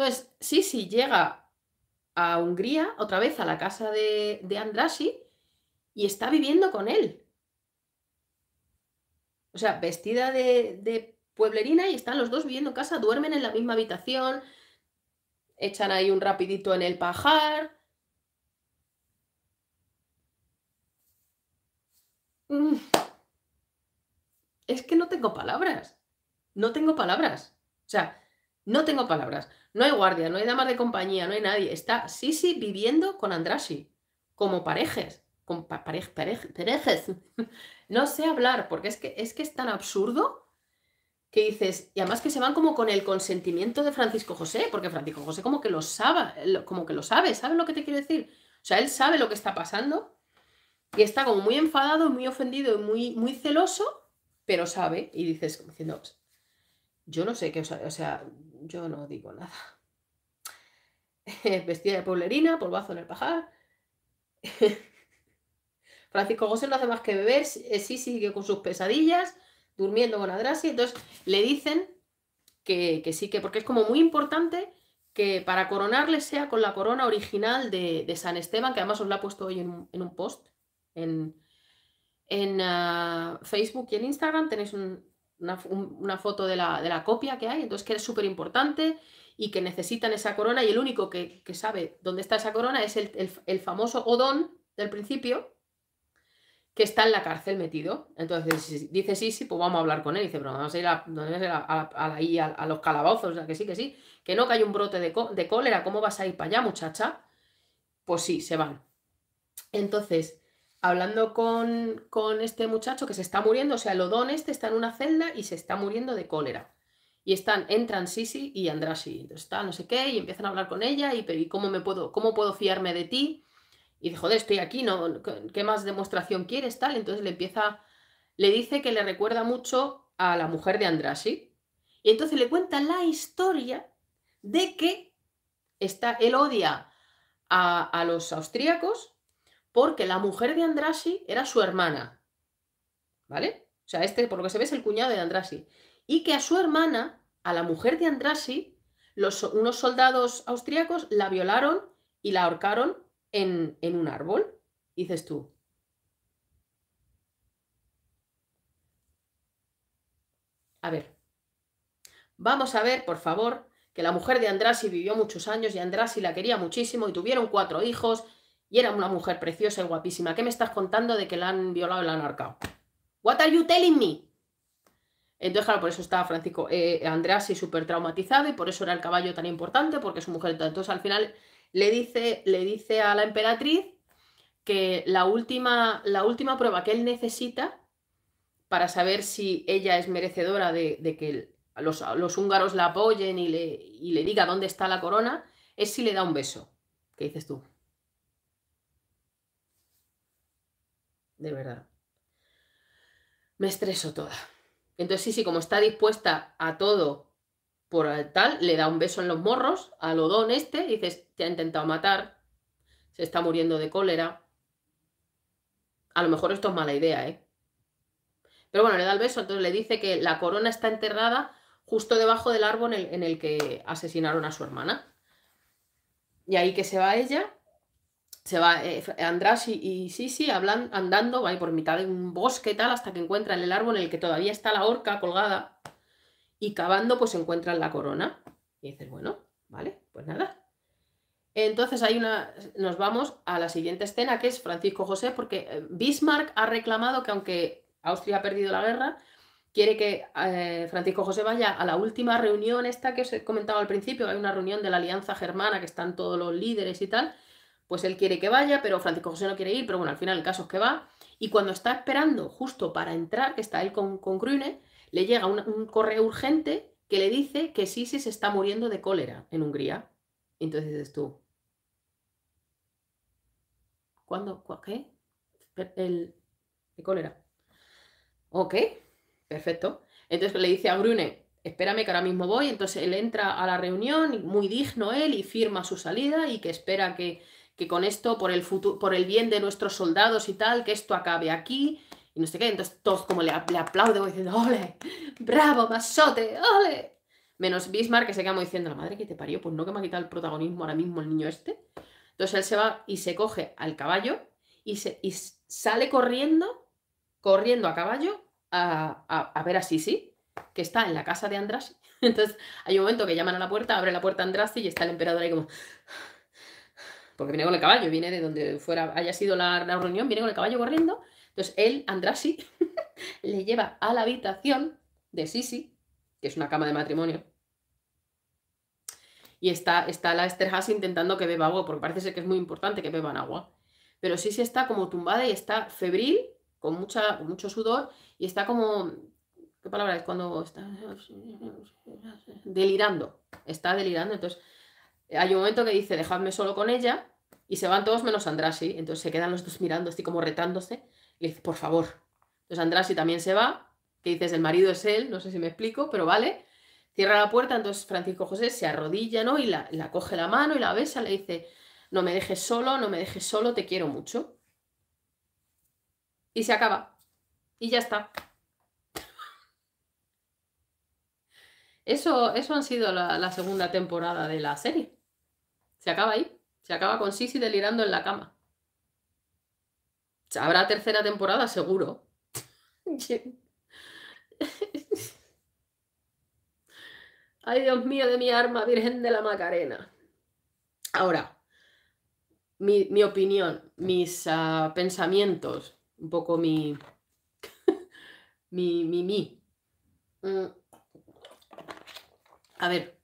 entonces, Sisi llega a Hungría, otra vez a la casa de, de Andrasi, y está viviendo con él. O sea, vestida de, de pueblerina y están los dos viviendo en casa, duermen en la misma habitación, echan ahí un rapidito en el pajar. Mm. Es que no tengo palabras. No tengo palabras. O sea, no tengo palabras. No hay guardia, no hay damas de compañía, no hay nadie. Está Sisi viviendo con Andrashi, como parejes, con no sé hablar, porque es que, es que es tan absurdo que dices, y además que se van como con el consentimiento de Francisco José, porque Francisco José como que lo sabe, como que lo sabe, ¿sabes lo que te quiero decir? O sea, él sabe lo que está pasando y está como muy enfadado, muy ofendido y muy, muy celoso, pero sabe, y dices, diciendo, yo no sé qué, o sea, yo no digo nada. Vestida de poblerina, polvazo en el pajar. Francisco José no hace más que beber, eh, sí sigue con sus pesadillas, durmiendo con y Entonces le dicen que, sí, que porque es como muy importante que para coronarle sea con la corona original de, San Esteban, que además os la ha puesto hoy en, un post en, ah, Facebook y en Instagram. Tenéis un, una, foto de la, de la, copia que hay, entonces que es súper importante y que necesitan esa corona y el único que, sabe dónde está esa corona es el, famoso Odón del principio, que está en la cárcel metido. Entonces dice, sí, sí, pues vamos a hablar con él. Y dice, pero vamos a ir a, a, los calabozos, o sea, que sí, que sí, que no, que hay un brote de, de, cólera, ¿cómo vas a ir para allá, muchacha? Pues sí, se van. Entonces, hablando con, este muchacho que se está muriendo, o sea, el Odón este está en una celda y se está muriendo de cólera. Y están, entran Sisi y Andrasi, entonces está no sé qué, y empiezan a hablar con ella, y, cómo, me puedo, cómo puedo fiarme de ti? Y dice, joder, estoy aquí, ¿no? ¿qué más demostración quieres? Tal, entonces le empieza, le dice que le recuerda mucho a la mujer de Andrasi, y entonces le cuenta la historia de que está, él odia a, a los austríacos, porque la mujer de Andrasi era su hermana. ¿Vale? O sea, este, por lo que se ve, es el cuñado de Andrasi. Y que a su hermana, a la mujer de Andrasi, los, unos soldados austríacos la violaron y la ahorcaron en, en un árbol. Dices tú, A ver, vamos a ver, por favor, que la mujer de Andrasi vivió muchos años y Andrasi la quería muchísimo y tuvieron cuatro hijos y era una mujer preciosa y guapísima. ¿Qué me estás contando de que la han violado y la han What are you telling me? Entonces, claro, por eso estaba Francisco eh, y súper traumatizado y por eso era el caballo tan importante, porque es su mujer. Entonces, al final le dice, le dice a la emperatriz que la última, la última prueba que él necesita para saber si ella es merecedora de, que los, húngaros la apoyen y le diga dónde está la corona es si le da un beso. ¿Qué dices tú? de verdad. Me estreso toda. Entonces, sí, sí, como está dispuesta a todo por tal, le da un beso en los morros al odón este, dices, te ha intentado matar, se está muriendo de cólera. A lo mejor esto es mala idea, ¿eh? Pero bueno, le da el beso, entonces le dice que la corona está enterrada justo debajo del árbol en el que asesinaron a su hermana. Y ahí que se va ella, se va eh, András y, Sisi hablan, andando, va por mitad de un bosque tal, hasta que encuentran el árbol en el que todavía está la horca colgada y cavando pues encuentran la corona. Y dices, bueno, vale, pues nada. Entonces hay una, nos vamos a la siguiente escena que es Francisco José, porque eh, Bismarck ha reclamado que aunque Austria ha perdido la guerra, quiere que eh, Francisco José vaya a la última reunión esta que os he comentado al principio, hay una reunión de la Alianza Germana que están todos los líderes y tal pues él quiere que vaya, pero Francisco José no quiere ir, pero bueno, al final el caso es que va. Y cuando está esperando justo para entrar, que está él con, con le llega un, correo urgente que le dice que Sisi se está muriendo de cólera en Hungría. Entonces dices tú, ¿cuándo? ¿Qué? El, de cólera. Ok, perfecto. Entonces le dice a Grune, espérame que ahora mismo voy. Entonces él entra a la reunión, muy digno él, y firma su salida y que espera que que con esto, por el, futuro, por el bien de nuestros soldados y tal, que esto acabe aquí, y no sé qué. Entonces todos como le, le diciendo, ole, bravo, masote, ole. Menos Bismarck que se queda diciendo, la madre que te parió, pues no que me ha quitado el protagonismo ahora mismo el niño este. Entonces él se va y se coge al caballo y, se, sale corriendo, corriendo a caballo a, ver a Sisi, que está en la casa de Andrasi. Entonces hay un momento que llaman a la puerta, abre la puerta Andrasi y está el emperador ahí como porque viene con el caballo, viene de donde fuera haya sido la, reunión, viene con el caballo corriendo. Entonces él, Andrasi, le lleva a la habitación de Sisi, que es una cama de matrimonio. Y está, está la Esterhaz intentando que beba agua, porque parece ser que es muy importante que beban agua. Pero Sisi está como tumbada y está febril, con, mucha, mucho sudor, y está como ¿Qué palabra es cuando está delirando? Está delirando, entonces hay un momento que dice, dejadme solo con ella, y se van todos menos Andrasi. Entonces se quedan los dos mirando, así como retándose. Y le dice, por favor. Entonces Andrasi también se va, que dices, el marido es él, no sé si me explico, pero vale. Cierra la puerta, entonces Francisco José se arrodilla, ¿no? Y la, coge la mano y la besa, le dice, no me dejes solo, no me dejes solo, te quiero mucho. Y se acaba. Y ya está. Eso, eso han sido la segunda temporada de la serie. Se acaba ahí. Se acaba con Sisi delirando en la cama. Habrá tercera temporada, seguro. Ay, Dios mío, de mi arma, Virgen de la Macarena. Ahora, mi, opinión, mis ah, pensamientos, un poco mi. mi, mi, mm. A ver,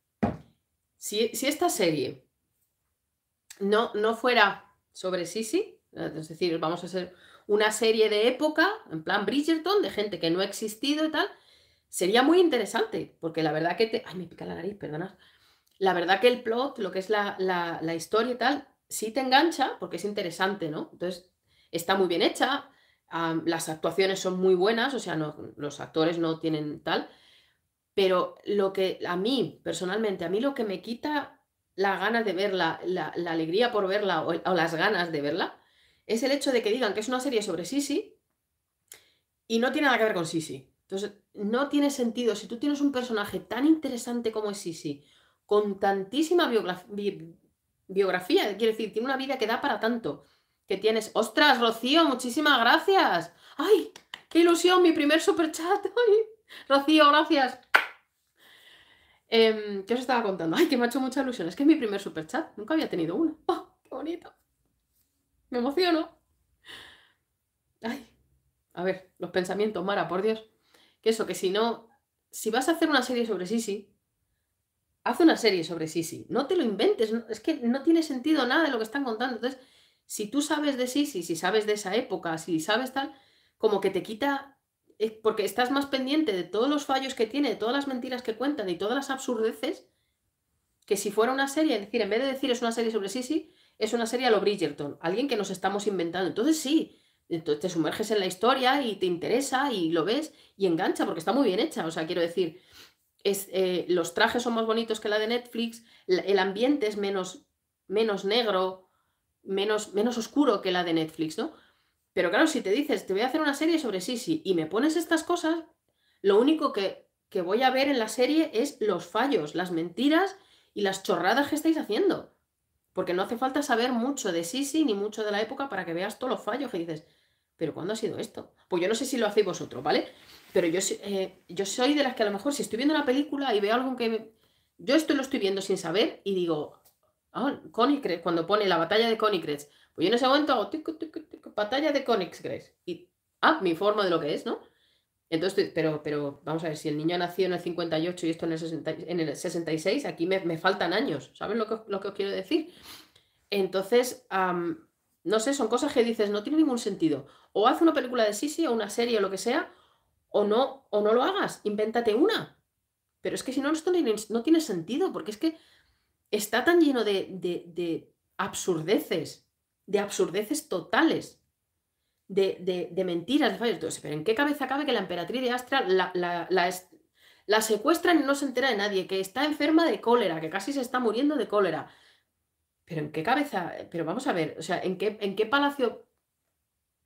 si, si esta serie no, no fuera sobre Sisi, es decir, vamos a hacer una serie de época, en plan Bridgerton, de gente que no ha existido y tal, sería muy interesante, porque la verdad que te... Ay, me pica la nariz, perdona. La verdad que el plot, lo que es la, historia y tal, sí te engancha porque es interesante, ¿no? Entonces, está muy bien hecha, las actuaciones son muy buenas, o sea, no, los actores no tienen tal, pero lo que a mí, personalmente, a mí lo que me quita la ganas de verla, la, alegría por verla o, las ganas de verla, es el hecho de que digan que es una serie sobre Sisi y no tiene nada que ver con Sisi. Entonces, no tiene sentido. Si tú tienes un personaje tan interesante como es Sisi, con tantísima biografía, quiere decir, tiene una vida que da para tanto, que tienes, ostras, Rocío, muchísimas gracias. ¡Ay! ¡Qué ilusión! Mi primer superchat, chat. ¡Ay! Rocío, gracias. Em, ¿Qué os estaba contando? Ay, que me ha hecho mucha ilusión. Es que es mi primer superchat. Nunca había tenido uno. ¡Oh, qué bonito! Me emociono. Ay, a ver, los pensamientos, Mara, por Dios. Que eso, que si no, si vas a hacer una serie sobre Sisi, haz una serie sobre Sisi. No te lo inventes. Es que no tiene sentido nada de lo que están contando. Entonces, si tú sabes de Sisi, si sabes de esa época, si sabes tal, como que te quita porque estás más pendiente de todos los fallos que tiene, de todas las mentiras que cuentan y todas las absurdeces, que si fuera una serie, es decir, en vez de decir es una serie sobre Sisi, es una serie a lo Bridgerton, alguien que nos estamos inventando. Entonces sí, entonces te sumerges en la historia y te interesa y lo ves y engancha porque está muy bien hecha. O sea, quiero decir, eh, los trajes son más bonitos que la de Netflix, el ambiente es menos, menos negro, menos, menos oscuro que la de Netflix, ¿no? Pero claro, si te dices, te voy a hacer una serie sobre Sisi y me pones estas cosas, lo único que, voy a ver en la serie es los fallos, las mentiras y las chorradas que estáis haciendo. Porque no hace falta saber mucho de Sisi ni mucho de la época para que veas todos los fallos que dices, pero ¿cuándo ha sido esto? Pues yo no sé si lo hacéis vosotros, ¿vale? Pero yo, eh, yo soy de las que a lo mejor si estoy viendo una película y veo algo que... Yo esto lo estoy viendo sin saber y digo, ah, oh, cuando pone la batalla de Conicrets, pues yo en ese momento hago tic, batalla de Grace Y, ah, me forma de lo que es, ¿no? Entonces, pero, pero vamos a ver, si el niño nació en el 58 y esto en el, en el 66, aquí me, faltan años, ¿saben lo que, os quiero decir? Entonces, no sé, son cosas que dices, no tiene ningún sentido. O haz una película de Sisi o una serie o lo que sea, o no, o no lo hagas, invéntate una. Pero es que si no, no tiene, sentido, porque es que está tan lleno de, de absurdeces, de absurdeces totales, de, mentiras, de fallos. pero ¿en qué cabeza cabe que la emperatriz de Astra la, la, la, la secuestran y no se entera de nadie, que está enferma de cólera, que casi se está muriendo de cólera? Pero ¿en qué cabeza? Pero vamos a ver, o sea, ¿en qué, en qué palacio?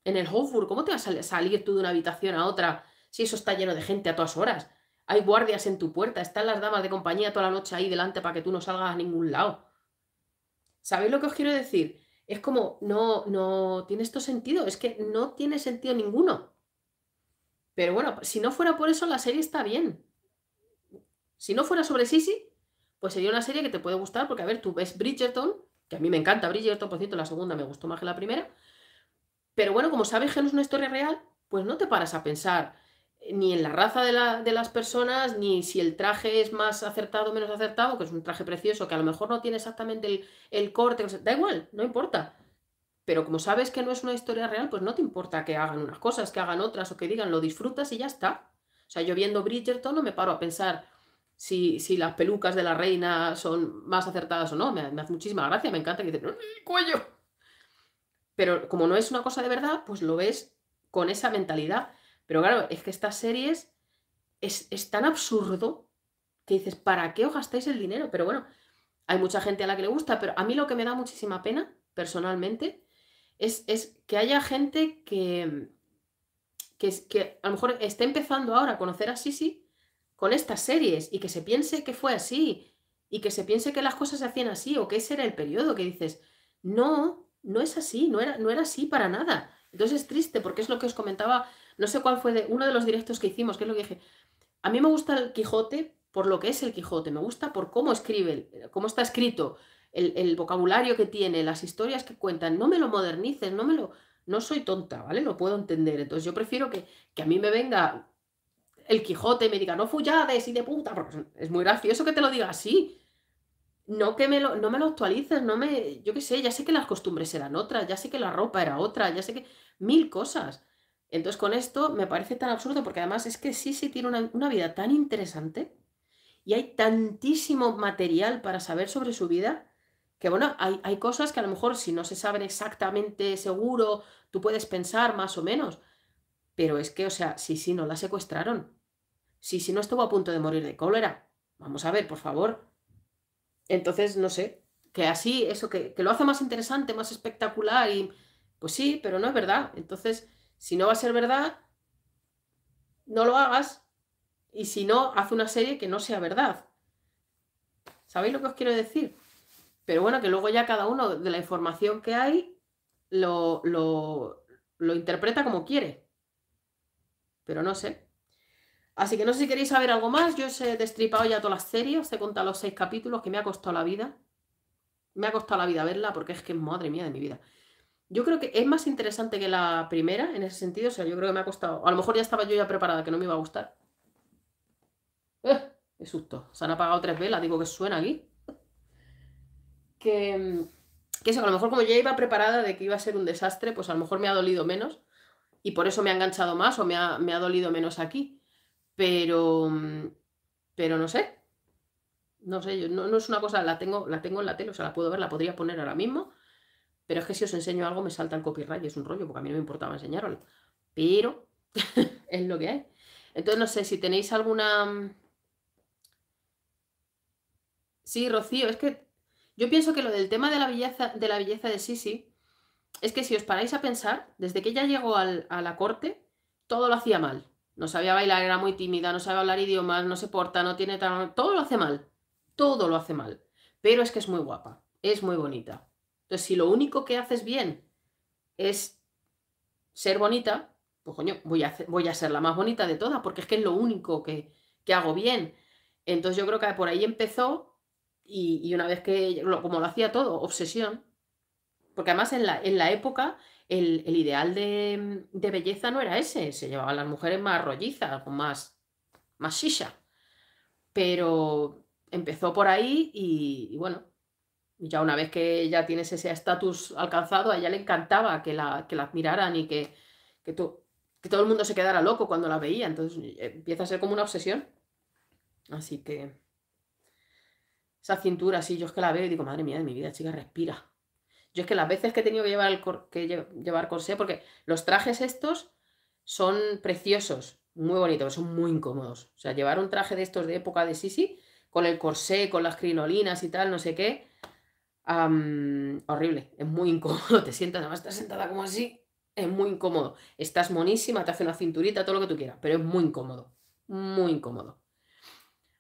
En el Hofburg, ¿cómo te vas a salir tú de una habitación a otra si eso está lleno de gente a todas horas? Hay guardias en tu puerta, están las damas de compañía toda la noche ahí delante para que tú no salgas a ningún lado. ¿Sabéis lo que os quiero decir? Es como, no, no tiene esto sentido, es que no tiene sentido ninguno. Pero bueno, si no fuera por eso, la serie está bien. Si no fuera sobre Sisi, pues sería una serie que te puede gustar, porque a ver, tú ves Bridgerton, que a mí me encanta Bridgerton, por cierto, la segunda me gustó más que la primera. Pero bueno, como sabes que no es una historia real, pues no te paras a pensar ni en la raza de, las personas, ni si el traje es más acertado o menos acertado, que es un traje precioso, que a lo mejor no tiene exactamente el, corte, da igual, no importa. Pero como sabes que no es una historia real, pues no te importa que hagan unas cosas, que hagan otras o que digan, lo disfrutas y ya está. O sea, yo viendo Bridgerton no me paro a pensar si, si las pelucas de la reina son más acertadas o no. Me, hace muchísima gracia, me encanta que dicen, cuello! Pero como no es una cosa de verdad, pues lo ves con esa mentalidad pero claro, es que estas series es, tan absurdo que dices, ¿para qué os gastáis el dinero? Pero bueno, hay mucha gente a la que le gusta, pero a mí lo que me da muchísima pena, personalmente, es, es que haya gente que, que, que, a lo mejor está empezando ahora a conocer a Sisi con estas series y que se piense que fue así y que se piense que las cosas se hacían así o que ese era el periodo que dices, no, no es así, no era, no era así para nada. Entonces es triste porque es lo que os comentaba no sé cuál fue de uno de los directos que hicimos, que es lo que dije. A mí me gusta el Quijote por lo que es el Quijote, me gusta por cómo escribe, cómo está escrito, el, vocabulario que tiene, las historias que cuentan. No me lo modernices, no me lo. No soy tonta, ¿vale? Lo puedo entender. Entonces yo prefiero que, que a mí me venga el Quijote y me diga, no fullades y de puta, porque es muy gracioso que te lo diga así. No que me lo, no me lo actualices, no me. Yo qué sé, ya sé que las costumbres eran otras, ya sé que la ropa era otra, ya sé que. mil cosas. Entonces con esto me parece tan absurdo porque además es que sí, sí tiene una, vida tan interesante y hay tantísimo material para saber sobre su vida que bueno, hay, cosas que a lo mejor si no se saben exactamente seguro, tú puedes pensar más o menos, pero es que, o sea, sí, sí, no la secuestraron. Sí, sí, no estuvo a punto de morir de cólera. Vamos a ver, por favor. Entonces, no sé, que así, eso que, que lo hace más interesante, más espectacular y pues sí, pero no es verdad. Entonces, si no va a ser verdad, no lo hagas. Y si no, haz una serie que no sea verdad. ¿Sabéis lo que os quiero decir? Pero bueno, que luego ya cada uno de la información que hay lo, lo, interpreta como quiere. Pero no sé. Así que no sé si queréis saber algo más. Yo os he destripado ya todas las series, os he contado los seis capítulos que me ha costado la vida. Me ha costado la vida verla porque es que madre mía de mi vida. Yo creo que es más interesante que la primera en ese sentido. O sea, yo creo que me ha costado. A lo mejor ya estaba yo ya preparada, que no me iba a gustar. ¡Eh! ¡Qué susto! Se han apagado tres velas, digo que suena aquí. Que, mm, que eso, a lo mejor como ya iba preparada de que iba a ser un desastre, pues a lo mejor me ha dolido menos. Y por eso me ha enganchado más o me ha, me ha dolido menos aquí. Pero. Mm, pero no sé. No sé, yo, no, no, es una cosa, la tengo, la tengo en la tele, o sea, la puedo ver, la podría poner ahora mismo pero es que si os enseño algo me salta el copyright, es un rollo, porque a mí no me importaba enseñarlo. Pero es lo que hay. Entonces, no sé si tenéis alguna. Mm, sí, Rocío, es que yo pienso que lo del tema de la belleza de, la belleza de Sisi es que si os paráis a pensar, desde que ella llegó a la corte, todo lo hacía mal. No sabía bailar, era muy tímida, no sabía hablar idiomas, no se porta, no tiene tan. Todo lo hace mal. Todo lo hace mal. Pero es que es muy guapa, es muy bonita. Entonces, si lo único que haces bien es ser bonita, pues coño, voy a, voy a ser la más bonita de todas, porque es que es lo único que, hago bien. Entonces yo creo que por ahí empezó y, una vez que, como lo hacía todo, obsesión, porque además en la, en la época el, ideal de, belleza no era ese, se llevaban las mujeres más rollizas, más, más shisha. Pero empezó por ahí y bueno, ya una vez que ya tienes ese estatus alcanzado, a ella le encantaba que la, que la admiraran y que, todo el mundo se quedara loco cuando la veía. Entonces eh, empieza a ser como una obsesión. Así que esa cintura, sí, yo es que la veo y digo, madre mía de mi vida, chica, respira. Yo es que las veces que he tenido que llevar, el que llevar corsé, porque los trajes estos son preciosos, muy bonitos, son muy incómodos. O sea, llevar un traje de estos de época de Sisi, con el corsé, con las crinolinas y tal, no sé qué, horrible, es muy incómodo, te sientas, además estás sentada como así, es muy incómodo. Estás monísima, te hace una cinturita, todo lo que tú quieras, pero es muy incómodo, muy incómodo.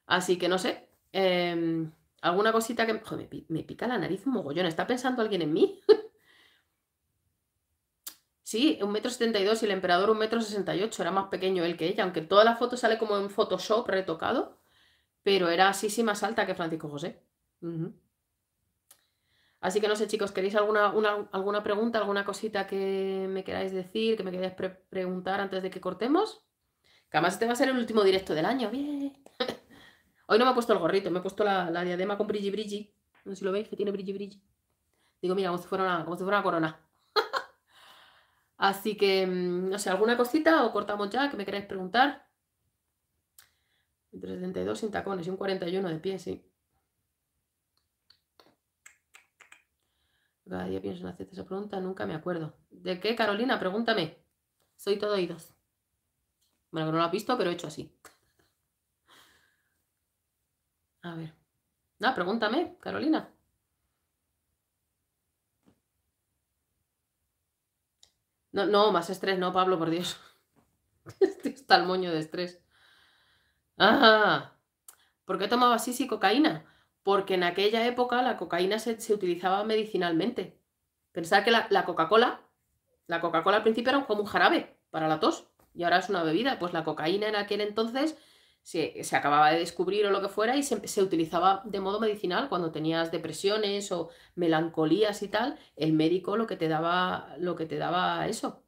Así que no sé, em, alguna cosita que... me, pica la nariz un mogollón, ¿está pensando alguien en mí? sí, un metro setenta y dos y el emperador un metro sesenta y ocho, era más pequeño él que ella, aunque toda la foto sale como en Photoshop retocado, pero era así sí más alta que Francisco José. Así que no sé, chicos, ¿queréis alguna, alguna pregunta, alguna cosita que me queráis decir, que me queráis preguntar antes de que cortemos? Que además este va a ser el último directo del año. Bien. Hoy no me he puesto el gorrito, me he puesto la, diadema con brilli brilli. No sé si lo veis, que tiene brilli brilli. Digo, mira, como si fuera una, como si fuera una corona. Así que, mm, no sé, ¿alguna cosita o cortamos ya que me queráis preguntar? 32 sin tacones y un 41 de pie, sí. Cada día pienso en hacerte esa pregunta, nunca me acuerdo. ¿De qué, Carolina? Pregúntame. Soy todo oídos. Bueno, que no lo has visto, pero he hecho así. A ver. No, pregúntame, Carolina. No, más estrés, no, Pablo, por Dios. Estoy hasta el moño de estrés. Ah, ¿por qué tomaba Sisi cocaína? porque en aquella época la cocaína se, utilizaba medicinalmente. Pensaba que la, Coca-Cola, la Coca-Cola al principio era como un jarabe para la tos y ahora es una bebida. Pues la cocaína en aquel entonces se, acababa de descubrir o lo que fuera y se, se, utilizaba de modo medicinal cuando tenías depresiones o melancolías y tal, el médico lo que te daba, lo que te daba eso.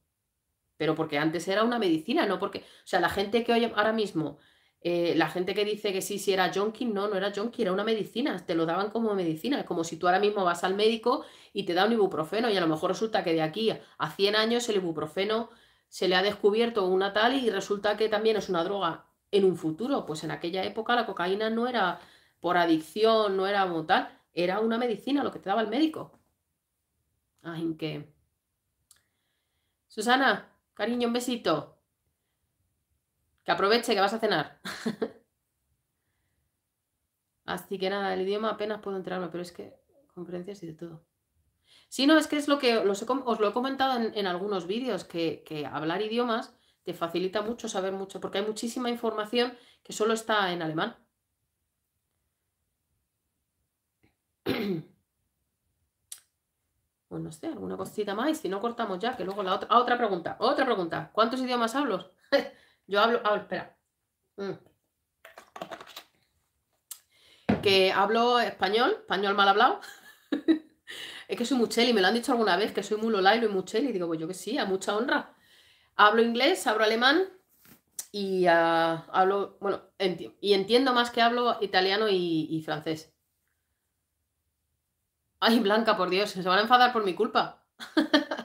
Pero porque antes era una medicina, no porque. O sea, la gente que hoy ahora mismo eh, la gente que dice que sí, si era junkie no, no era junkie, era una medicina, te lo daban como medicina, como si tú ahora mismo vas al médico y te da un ibuprofeno y a lo mejor resulta que de aquí a 100 años el ibuprofeno se le ha descubierto una tal y resulta que también es una droga en un futuro, pues en aquella época la cocaína no era por adicción, no era como tal, era una medicina lo que te daba el médico. en que... Susana, cariño, un besito aproveche que vas a cenar. Así que nada, el idioma apenas puedo entrarlo, pero es que conferencias y de todo. Si no, es que es lo que os lo he comentado en, algunos vídeos, que, hablar idiomas te facilita mucho saber mucho, porque hay muchísima información que solo está en alemán. Pues no sé, alguna cosita más, y si no cortamos ya, que luego la otra. Ah, otra pregunta, otra pregunta. ¿Cuántos idiomas hablo? Yo hablo, Ah, espera. Mm. Que hablo español, español mal hablado. es que soy mucheli, me lo han dicho alguna vez, que soy muy lola y mucheli. Digo, pues yo que sí, a mucha honra. Hablo inglés, hablo alemán y ah, hablo, bueno, y entiendo más que hablo italiano y, y francés. Ay, Blanca, por Dios, se van a enfadar por mi culpa.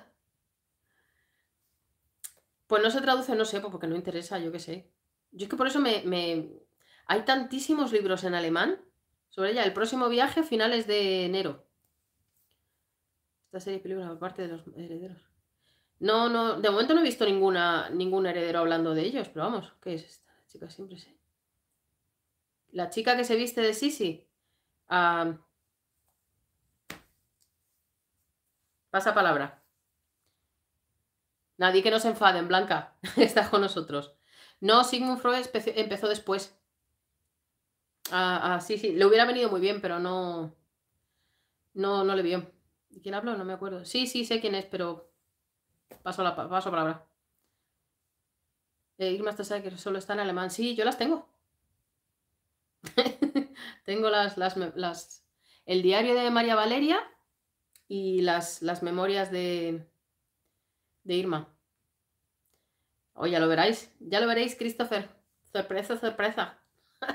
Pues no se traduce, no sé, pues porque no interesa, yo qué sé. Yo es que por eso me, Hay tantísimos libros en alemán sobre ella. El próximo viaje, finales de enero. Esta serie de películas, aparte de los herederos. No, no, de momento no he visto ninguna, ningún heredero hablando de ellos, pero vamos, ¿qué es esta? chica siempre sé. La chica que se viste de Sisi. Ah, pasa palabra. Nadie que nos enfade, en Blanca, Está con nosotros. No, Sigmund Freud empezó después. Ah, ah, sí, sí, le hubiera venido muy bien, pero no. No, no le vio. ¿Quién habló? No me acuerdo. Sí, sí, sé quién es, pero. Paso la paso palabra. Eh, Irma que solo está en alemán. Sí, yo las tengo. tengo las, las, las, El diario de María Valeria y las, las memorias de, de Irma. Oh, ya lo veréis, ya lo veréis, Christopher. Sorpresa, sorpresa.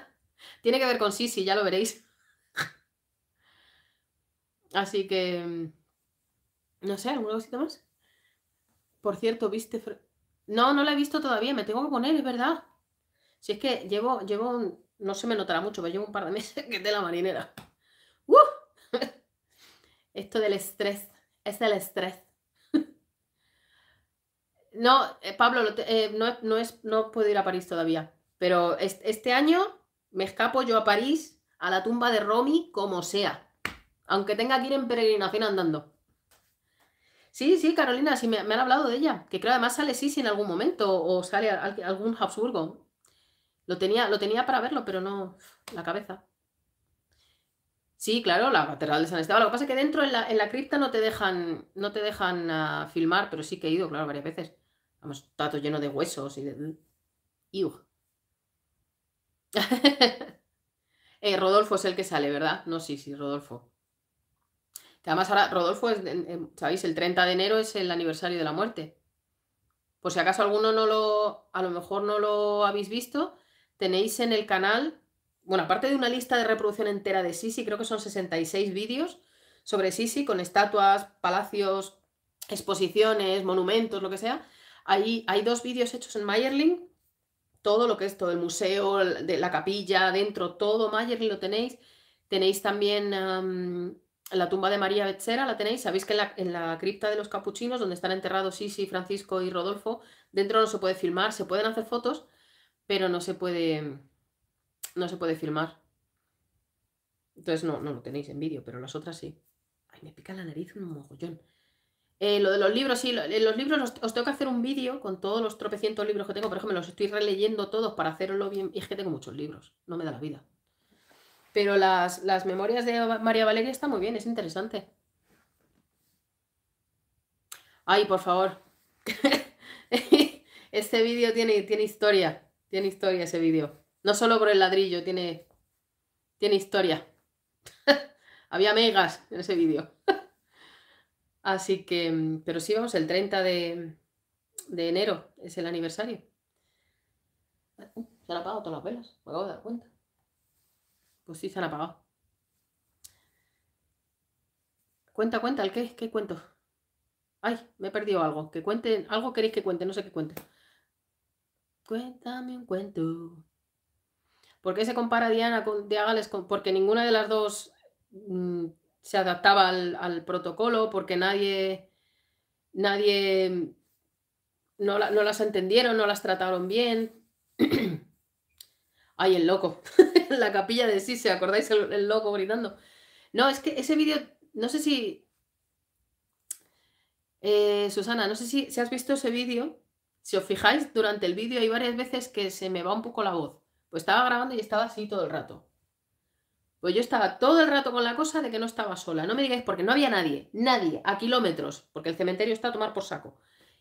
Tiene que ver con Sisi, ya lo veréis. Así que, mm, no sé, ¿alguna cosita más? Por cierto, ¿viste? No, no la he visto todavía, me tengo que poner, es verdad. Si es que llevo, llevo, no se me notará mucho, pero llevo un par de meses que es de la marinera. Esto del estrés, es el estrés. No, eh, Pablo, eh, no, no, es, no puedo ir a París todavía, pero este año me escapo yo a París, a la tumba de Romy, como sea. Aunque tenga que ir en peregrinación andando. Sí, sí, Carolina, sí, me, han hablado de ella. Que creo además sale Sisi en algún momento o sale algún Habsburgo. Lo tenía, lo tenía para verlo, pero no la cabeza. Sí, claro, la Catedral de San Esteban. Lo que pasa es que dentro en la, cripta no te dejan, no te dejan ah, filmar, pero sí que he ido, claro, varias veces. Vamos, tato lleno de huesos y de. Eh, Rodolfo es el que sale, ¿verdad? No, sí, sí, Rodolfo. Que además ahora, Rodolfo, ¿sabéis? El 30 de enero es el aniversario de la muerte. Por si acaso alguno no lo, a lo mejor no lo habéis visto, tenéis en el canal bueno, aparte de una lista de reproducción entera de Sisi, creo que son 66 vídeos sobre Sisi con estatuas, palacios, exposiciones, monumentos, lo que sea. hay dos vídeos hechos en Mayerling, todo lo que es todo el museo, de la capilla, dentro, todo Mayerling lo tenéis. Tenéis también la tumba de María Bechera, la tenéis. Sabéis que en la, en la, cripta de los capuchinos, donde están enterrados Sisi, Francisco y Rodolfo, dentro no se puede filmar, se pueden hacer fotos, pero no se puede no se puede filmar. Entonces no, no lo tenéis en vídeo, pero las otras sí. Ay, me pica la nariz un mogollón. Eh, lo de los libros, sí, los libros os tengo que hacer un vídeo con todos los tropecientos libros que tengo. Por ejemplo, los estoy releyendo todos para hacerlo bien. Y es que tengo muchos libros, no me da la vida. Pero las, memorias de María Valeria están muy bien, es interesante. Ay, por favor. este vídeo tiene, tiene historia. Tiene historia ese vídeo. No solo por el ladrillo, tiene, tiene historia. Había megas en ese vídeo. Así que, pero sí, vamos, el 30 de, de enero es el aniversario. se han apagado todas las velas, me acabo de dar cuenta. Pues sí, se han apagado. Cuenta, cuenta, ¿el qué? ¿Qué cuento? Ay, me he perdido algo. Que cuenten. algo queréis que cuente, no sé qué cuente. Cuéntame un cuento. ¿Por qué se compara Diana con Diagales? Porque ninguna de las dos mm, se adaptaba al, protocolo, porque nadie, nadie mm, no, las entendieron, no las trataron bien. Ay, el loco, la capilla de sí, ¿se acordáis el, loco gritando? No, es que ese vídeo, no sé si eh, Susana, no sé si, si has visto ese vídeo. Si os fijáis, durante el vídeo hay varias veces que se me va un poco la voz. Pues estaba grabando y estaba así todo el rato. Pues yo estaba todo el rato con la cosa de que no estaba sola. No me digáis porque no había nadie, nadie, a kilómetros, porque el cementerio está a tomar por saco.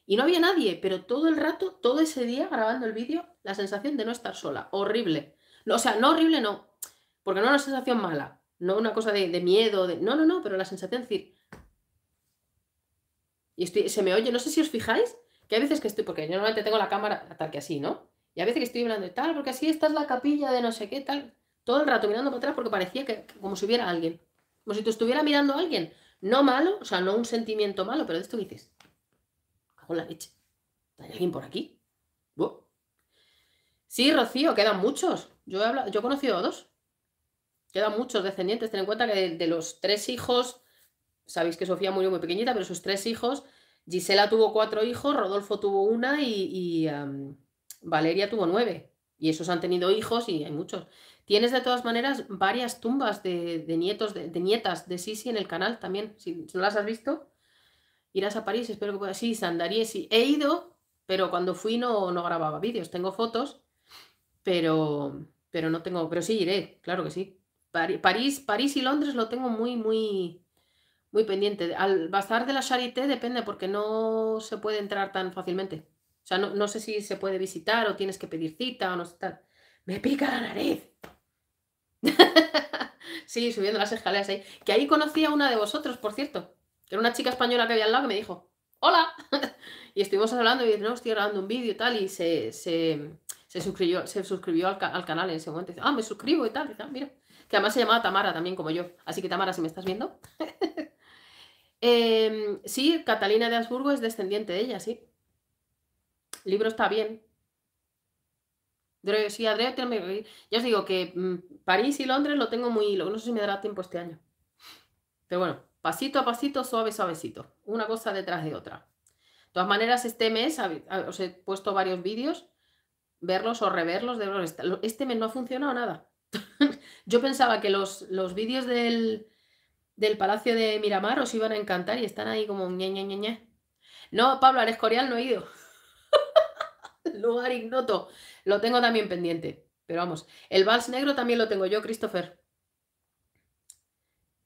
Y no había nadie, pero todo el rato, todo ese día grabando el vídeo, la sensación de no estar sola, horrible. o sea, no horrible no, porque no era una sensación mala, no una cosa de, miedo, de... No, no, no, pero la sensación, de decir... Y se me oye, no sé si os fijáis, que hay veces que estoy, porque yo normalmente tengo la cámara tal que así, ¿no? Y a veces que estoy hablando de tal, porque así esta es la capilla de no sé qué, tal. Todo el rato mirando para atrás porque parecía que, como si hubiera alguien. Como si te estuviera mirando a alguien. No malo, o sea, no un sentimiento malo, pero de esto dices. Hago la leche. ¿Hay alguien por aquí? Sí, Rocío, quedan muchos. Yo he, hablado, yo he conocido a dos. Quedan muchos descendientes. Ten en cuenta que de, los tres hijos, sabéis que Sofía murió muy pequeñita, pero sus tres hijos, Gisela tuvo cuatro hijos, Rodolfo tuvo una y, Valeria tuvo nueve y esos han tenido hijos y hay muchos. Tienes de todas maneras varias tumbas de, nietos, de, nietas de Sisi en el canal también. Si no las has visto, irás a París, espero que puedas. Sí, Sandariesi. He ido, pero cuando fui no, no grababa vídeos. Tengo fotos, pero, pero no tengo. Pero sí iré, claro que sí. París, París y Londres lo tengo muy, muy, muy pendiente. Al bazar de la Charité depende, porque no se puede entrar tan fácilmente sea, no, sé si se puede visitar o tienes que pedir cita o no sé tal. Me pica la nariz. sí, subiendo las escaleras ahí. Que ahí conocí a una de vosotros, por cierto. era una chica española que había al lado que me dijo, hola. y estuvimos hablando y dije, no, estoy grabando un vídeo y tal. Y se, suscribió, se suscribió al, canal en ese momento. Y dice, ah, me suscribo y tal. Y ah, mira. Que además se llamaba Tamara también como yo. Así que Tamara, si me estás viendo. Em, sí, Catalina de Habsburgo es descendiente de ella, sí libro está bien. sí, os digo que mm, París y Londres lo tengo muy hilo. No sé si me dará tiempo este año. Pero bueno, pasito a pasito, suave, suavecito. Una cosa detrás de otra. De todas maneras, este mes os he puesto varios vídeos. Verlos o reverlos. De, este mes no ha funcionado nada. Yo pensaba que los, los vídeos del, del Palacio de Miramar os iban a encantar y están ahí como ña, No, Pablo Arescorial no he ido. lugar ignoto. Lo tengo también pendiente. Pero vamos, el Vals Negro también lo tengo yo, Christopher.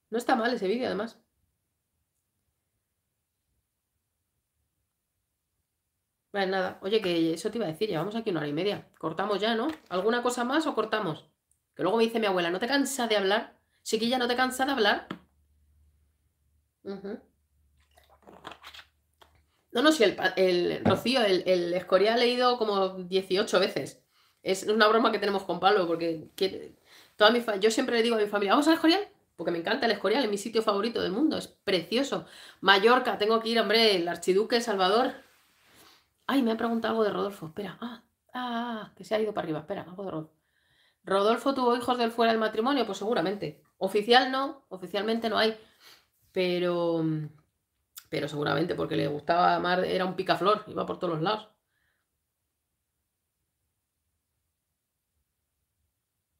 No está mal ese vídeo, además. nada. Oye, que eso te iba a decir, llevamos aquí una hora y media. Cortamos ya, ¿no? ¿Alguna cosa más o cortamos? Que luego me dice mi abuela, ¿no te cansa de hablar? Chiquilla, ¿no te cansa de hablar? No, no, sí, el, Rocío, el, el Escorial he leído como 18 veces. Es una broma que tenemos con Pablo, porque yo siempre le digo a mi familia, ¿vamos al Escorial? Porque me encanta el Escorial, es mi sitio favorito del mundo, es precioso. Mallorca, tengo que ir, hombre, el Archiduque Salvador. Ay, me ha preguntado algo de Rodolfo, espera. Ah, ah, ah que se ha ido para arriba, espera, vamos de Rodolfo. ¿Rodolfo tuvo hijos del fuera del matrimonio? Pues seguramente. Oficial no, oficialmente no hay. Pero pero seguramente porque le gustaba amar, era un picaflor, iba por todos los lados.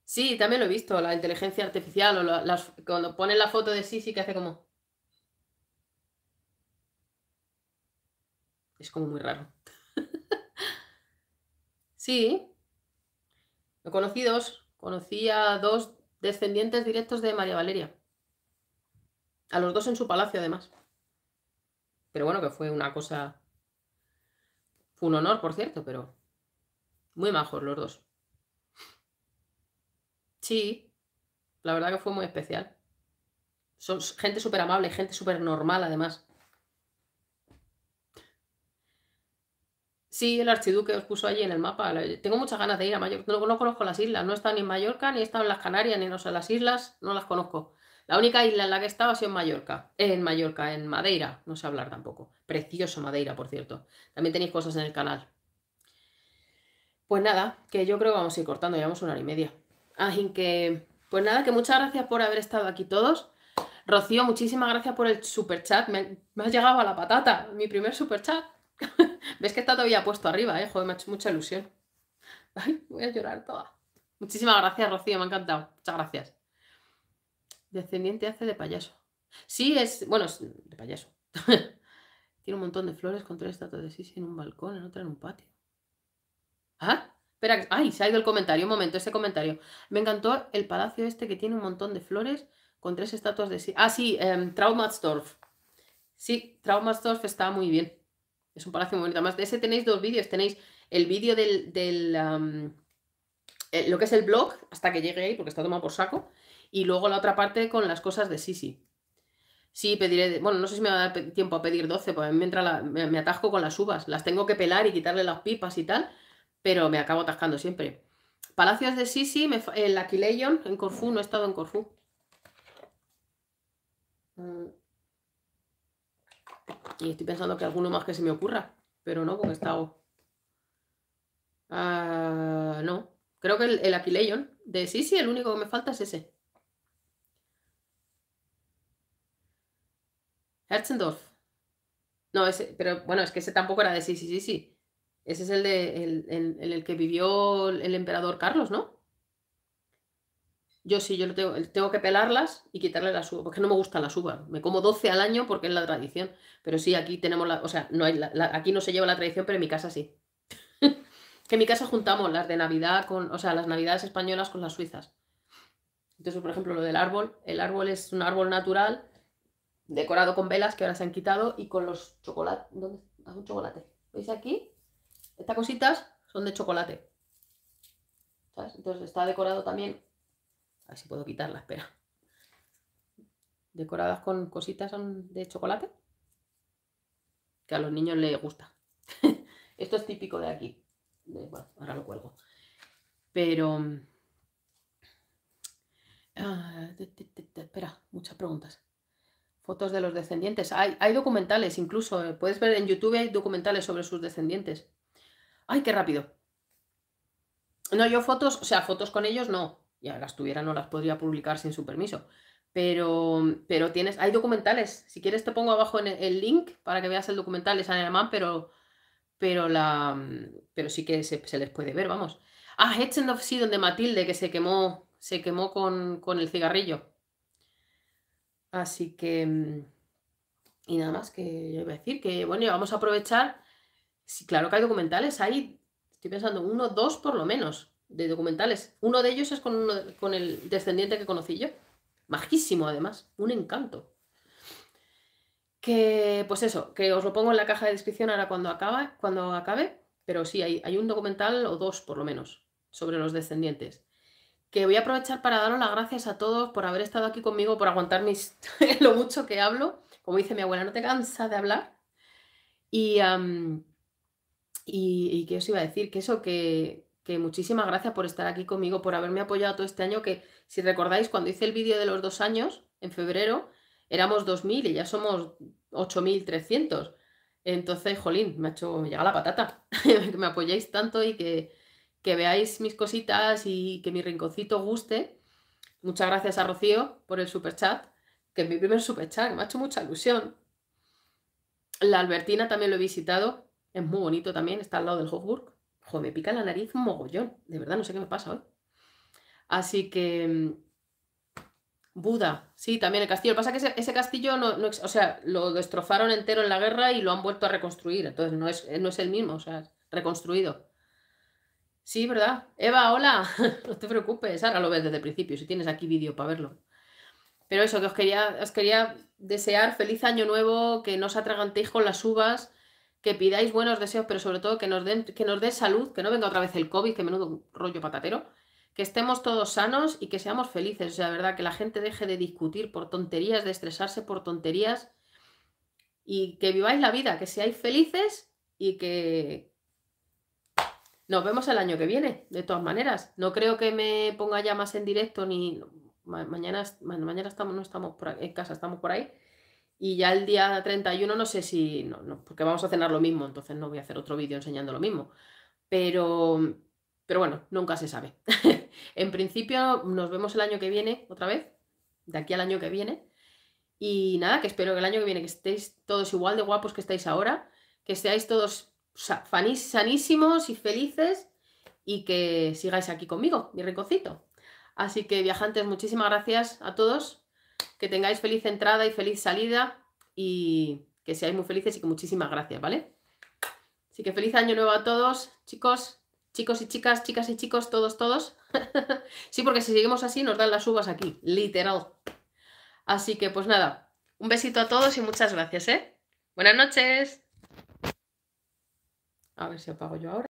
Sí, también lo he visto, la inteligencia artificial, o cuando ponen la foto de Sisi que hace como... Es como muy raro. sí. Lo conocí dos. Conocí a dos descendientes directos de María Valeria. A los dos en su palacio, además. Pero bueno, que fue una cosa. Fue un honor, por cierto, pero. Muy majos los dos. Sí, la verdad que fue muy especial. Son gente súper amable, gente súper normal, además. Sí, el archiduque os puso allí en el mapa. Tengo muchas ganas de ir a Mallorca. No, conozco las islas. No he estado ni en Mallorca, ni he estado en las Canarias, ni en las islas. No las conozco. La única isla en la que he estado ha sido en Mallorca. En Mallorca, en Madeira. No sé hablar tampoco. Precioso Madeira, por cierto. También tenéis cosas en el canal. Pues nada, que yo creo que vamos a ir cortando. Llevamos una hora y media. Así que, pues nada, que muchas gracias por haber estado aquí todos. Rocío, muchísimas gracias por el super chat. Me, ha llegado a la patata, mi primer super chat. Ves que está todavía puesto arriba, ¿eh? Joder, mucha ilusión. Ay, voy a llorar toda. Muchísimas gracias, Rocío, me ha encantado. Muchas gracias. Descendiente hace de payaso. Sí, es. Bueno, es de payaso. Tiene un montón de flores con tres estatuas de Sisi en un balcón, en otra en un patio. ¿Ah? Espera, ay, se ha ido el comentario. Un momento, ese comentario. Me encantó el palacio este que tiene un montón de flores con tres estatuas de Sisi. Ah, sí, eh, Sí, Traumatstorf está muy bien. Es un palacio muy bonito. Además, de ese tenéis dos vídeos. Tenéis el vídeo del. Eh, lo que es el blog, hasta que llegue ahí, porque está tomado por saco. Y luego la otra parte con las cosas de Sisi. Sí, pediré, bueno, no sé si me va a dar tiempo a pedir 12, pues mientras me, atasco con las uvas, las tengo que pelar y quitarle las pipas y tal, pero me acabo atascando siempre. Palacios de Sisi, el el en Corfú, no he estado en Corfú. Mm. Y estoy pensando que alguno más que se me ocurra, pero no, porque he estado... Ah, no, creo que el, el Aquileion de Sisi, el único que me falta es ese. Herzendorf. No, pero bueno, es que ese tampoco era de sí, sí, sí, sí. Ese es el el, que vivió el emperador Carlos, ¿no? Yo sí, yo tengo, tengo que pelarlas y quitarle las uvas, porque no me gusta las uvas. Me como 12 al año porque es la tradición. Pero sí, aquí tenemos la, o sea, no hay aquí no se lleva la tradición, pero en mi casa sí. que en mi casa juntamos las de Navidad con, o sea, las Navidades españolas con las suizas. Entonces, por ejemplo, lo del árbol, el árbol es un árbol natural decorado con velas que ahora se han quitado y con los chocolates. ¿Dónde? un chocolate. ¿Veis aquí? Estas cositas son de chocolate. ¿Sabes? Entonces está decorado también. A ver si puedo quitarla, espera. Decoradas con cositas son de chocolate. Que a los niños les gusta. Esto es típico de aquí. bueno, ahora lo cuelgo. Pero. Ah, espera, muchas preguntas. Fotos de los descendientes. Hay, hay documentales incluso. Eh, puedes ver en YouTube hay documentales sobre sus descendientes. ¡Ay, qué rápido! No, yo fotos, o sea, fotos con ellos no. Ya las tuviera, no las podría publicar sin su permiso. Pero, pero tienes, hay documentales. Si quieres te pongo abajo el, link para que veas el documental, de San pero, pero, la, pero sí que se, les puede ver, vamos. Ah, of sí, donde Matilde, que se quemó, se quemó con, con el cigarrillo. Así que, mm, y nada más que yo a decir, que bueno, vamos a aprovechar, sí, claro que hay documentales, hay, estoy pensando, uno, dos por lo menos, de documentales. Uno de ellos es con, con el descendiente que conocí yo, majísimo además, un encanto. Que, pues eso, que os lo pongo en la caja de descripción ahora cuando, acaba, cuando acabe, pero sí, hay un documental o dos por lo menos sobre los descendientes que voy a aprovechar para daros las gracias a todos por haber estado aquí conmigo, por aguantar mis, lo mucho que hablo. Como dice mi abuela, no te cansa de hablar. Y, y, que os iba a decir, que eso, que, que muchísimas gracias por estar aquí conmigo, por haberme apoyado todo este año, que si recordáis, cuando hice el vídeo de los dos años, en febrero, éramos 2.000 y ya somos 8.300. Entonces, jolín, me ha hecho llega la patata, que me apoyéis tanto y que, que veáis mis cositas y que mi rinconcito guste. Muchas gracias a Rocío por el superchat. que es mi primer superchat. me ha hecho mucha ilusión. La Albertina también lo he visitado, es muy bonito también, está al lado del Hofburg. Joder, me pica la nariz un mogollón, de verdad no sé qué me pasa hoy. Así que mm, Buda, sí, también el castillo. Lo que pasa es que ese, castillo no, no, o sea, lo destrozaron entero en la guerra y lo han vuelto a reconstruir, entonces no es, no es el mismo, o sea, reconstruido. Sí, ¿verdad? Eva, hola. no te preocupes, ahora lo ves desde el principio, si tienes aquí vídeo para verlo. Pero eso, que os quería, os quería desear feliz año nuevo, que no os atragantéis con las uvas, que pidáis buenos deseos, pero sobre todo que nos den, que nos dé salud, que no venga otra vez el COVID, que menudo rollo patatero, que estemos todos sanos y que seamos felices. O sea, verdad, que la gente deje de discutir por tonterías, de estresarse por tonterías y que viváis la vida, que seáis felices y que, nos vemos el año que viene, de todas maneras. No creo que me ponga ya más en directo ni mañana, mañana estamos, no estamos por en casa, estamos por ahí. Y ya el día 31 no sé si, no, porque vamos a cenar lo mismo, entonces no voy a hacer otro vídeo enseñando lo mismo. Pero, pero bueno, nunca se sabe. en principio nos vemos el año que viene otra vez, de aquí al año que viene. Y nada, que espero que el año que viene que estéis todos igual de guapos que estáis ahora, que seáis todos sanísimos y felices y que sigáis aquí conmigo, mi ricocito. Así que viajantes, muchísimas gracias a todos, que tengáis feliz entrada y feliz salida y que seáis muy felices y que muchísimas gracias, ¿vale? Así que feliz año nuevo a todos, chicos, chicos y chicas, chicas y chicos, todos, todos. sí, porque si seguimos así nos dan las uvas aquí, literal. Así que pues nada, un besito a todos y muchas gracias, ¿eh? Buenas noches. A ver si apago yo ahora.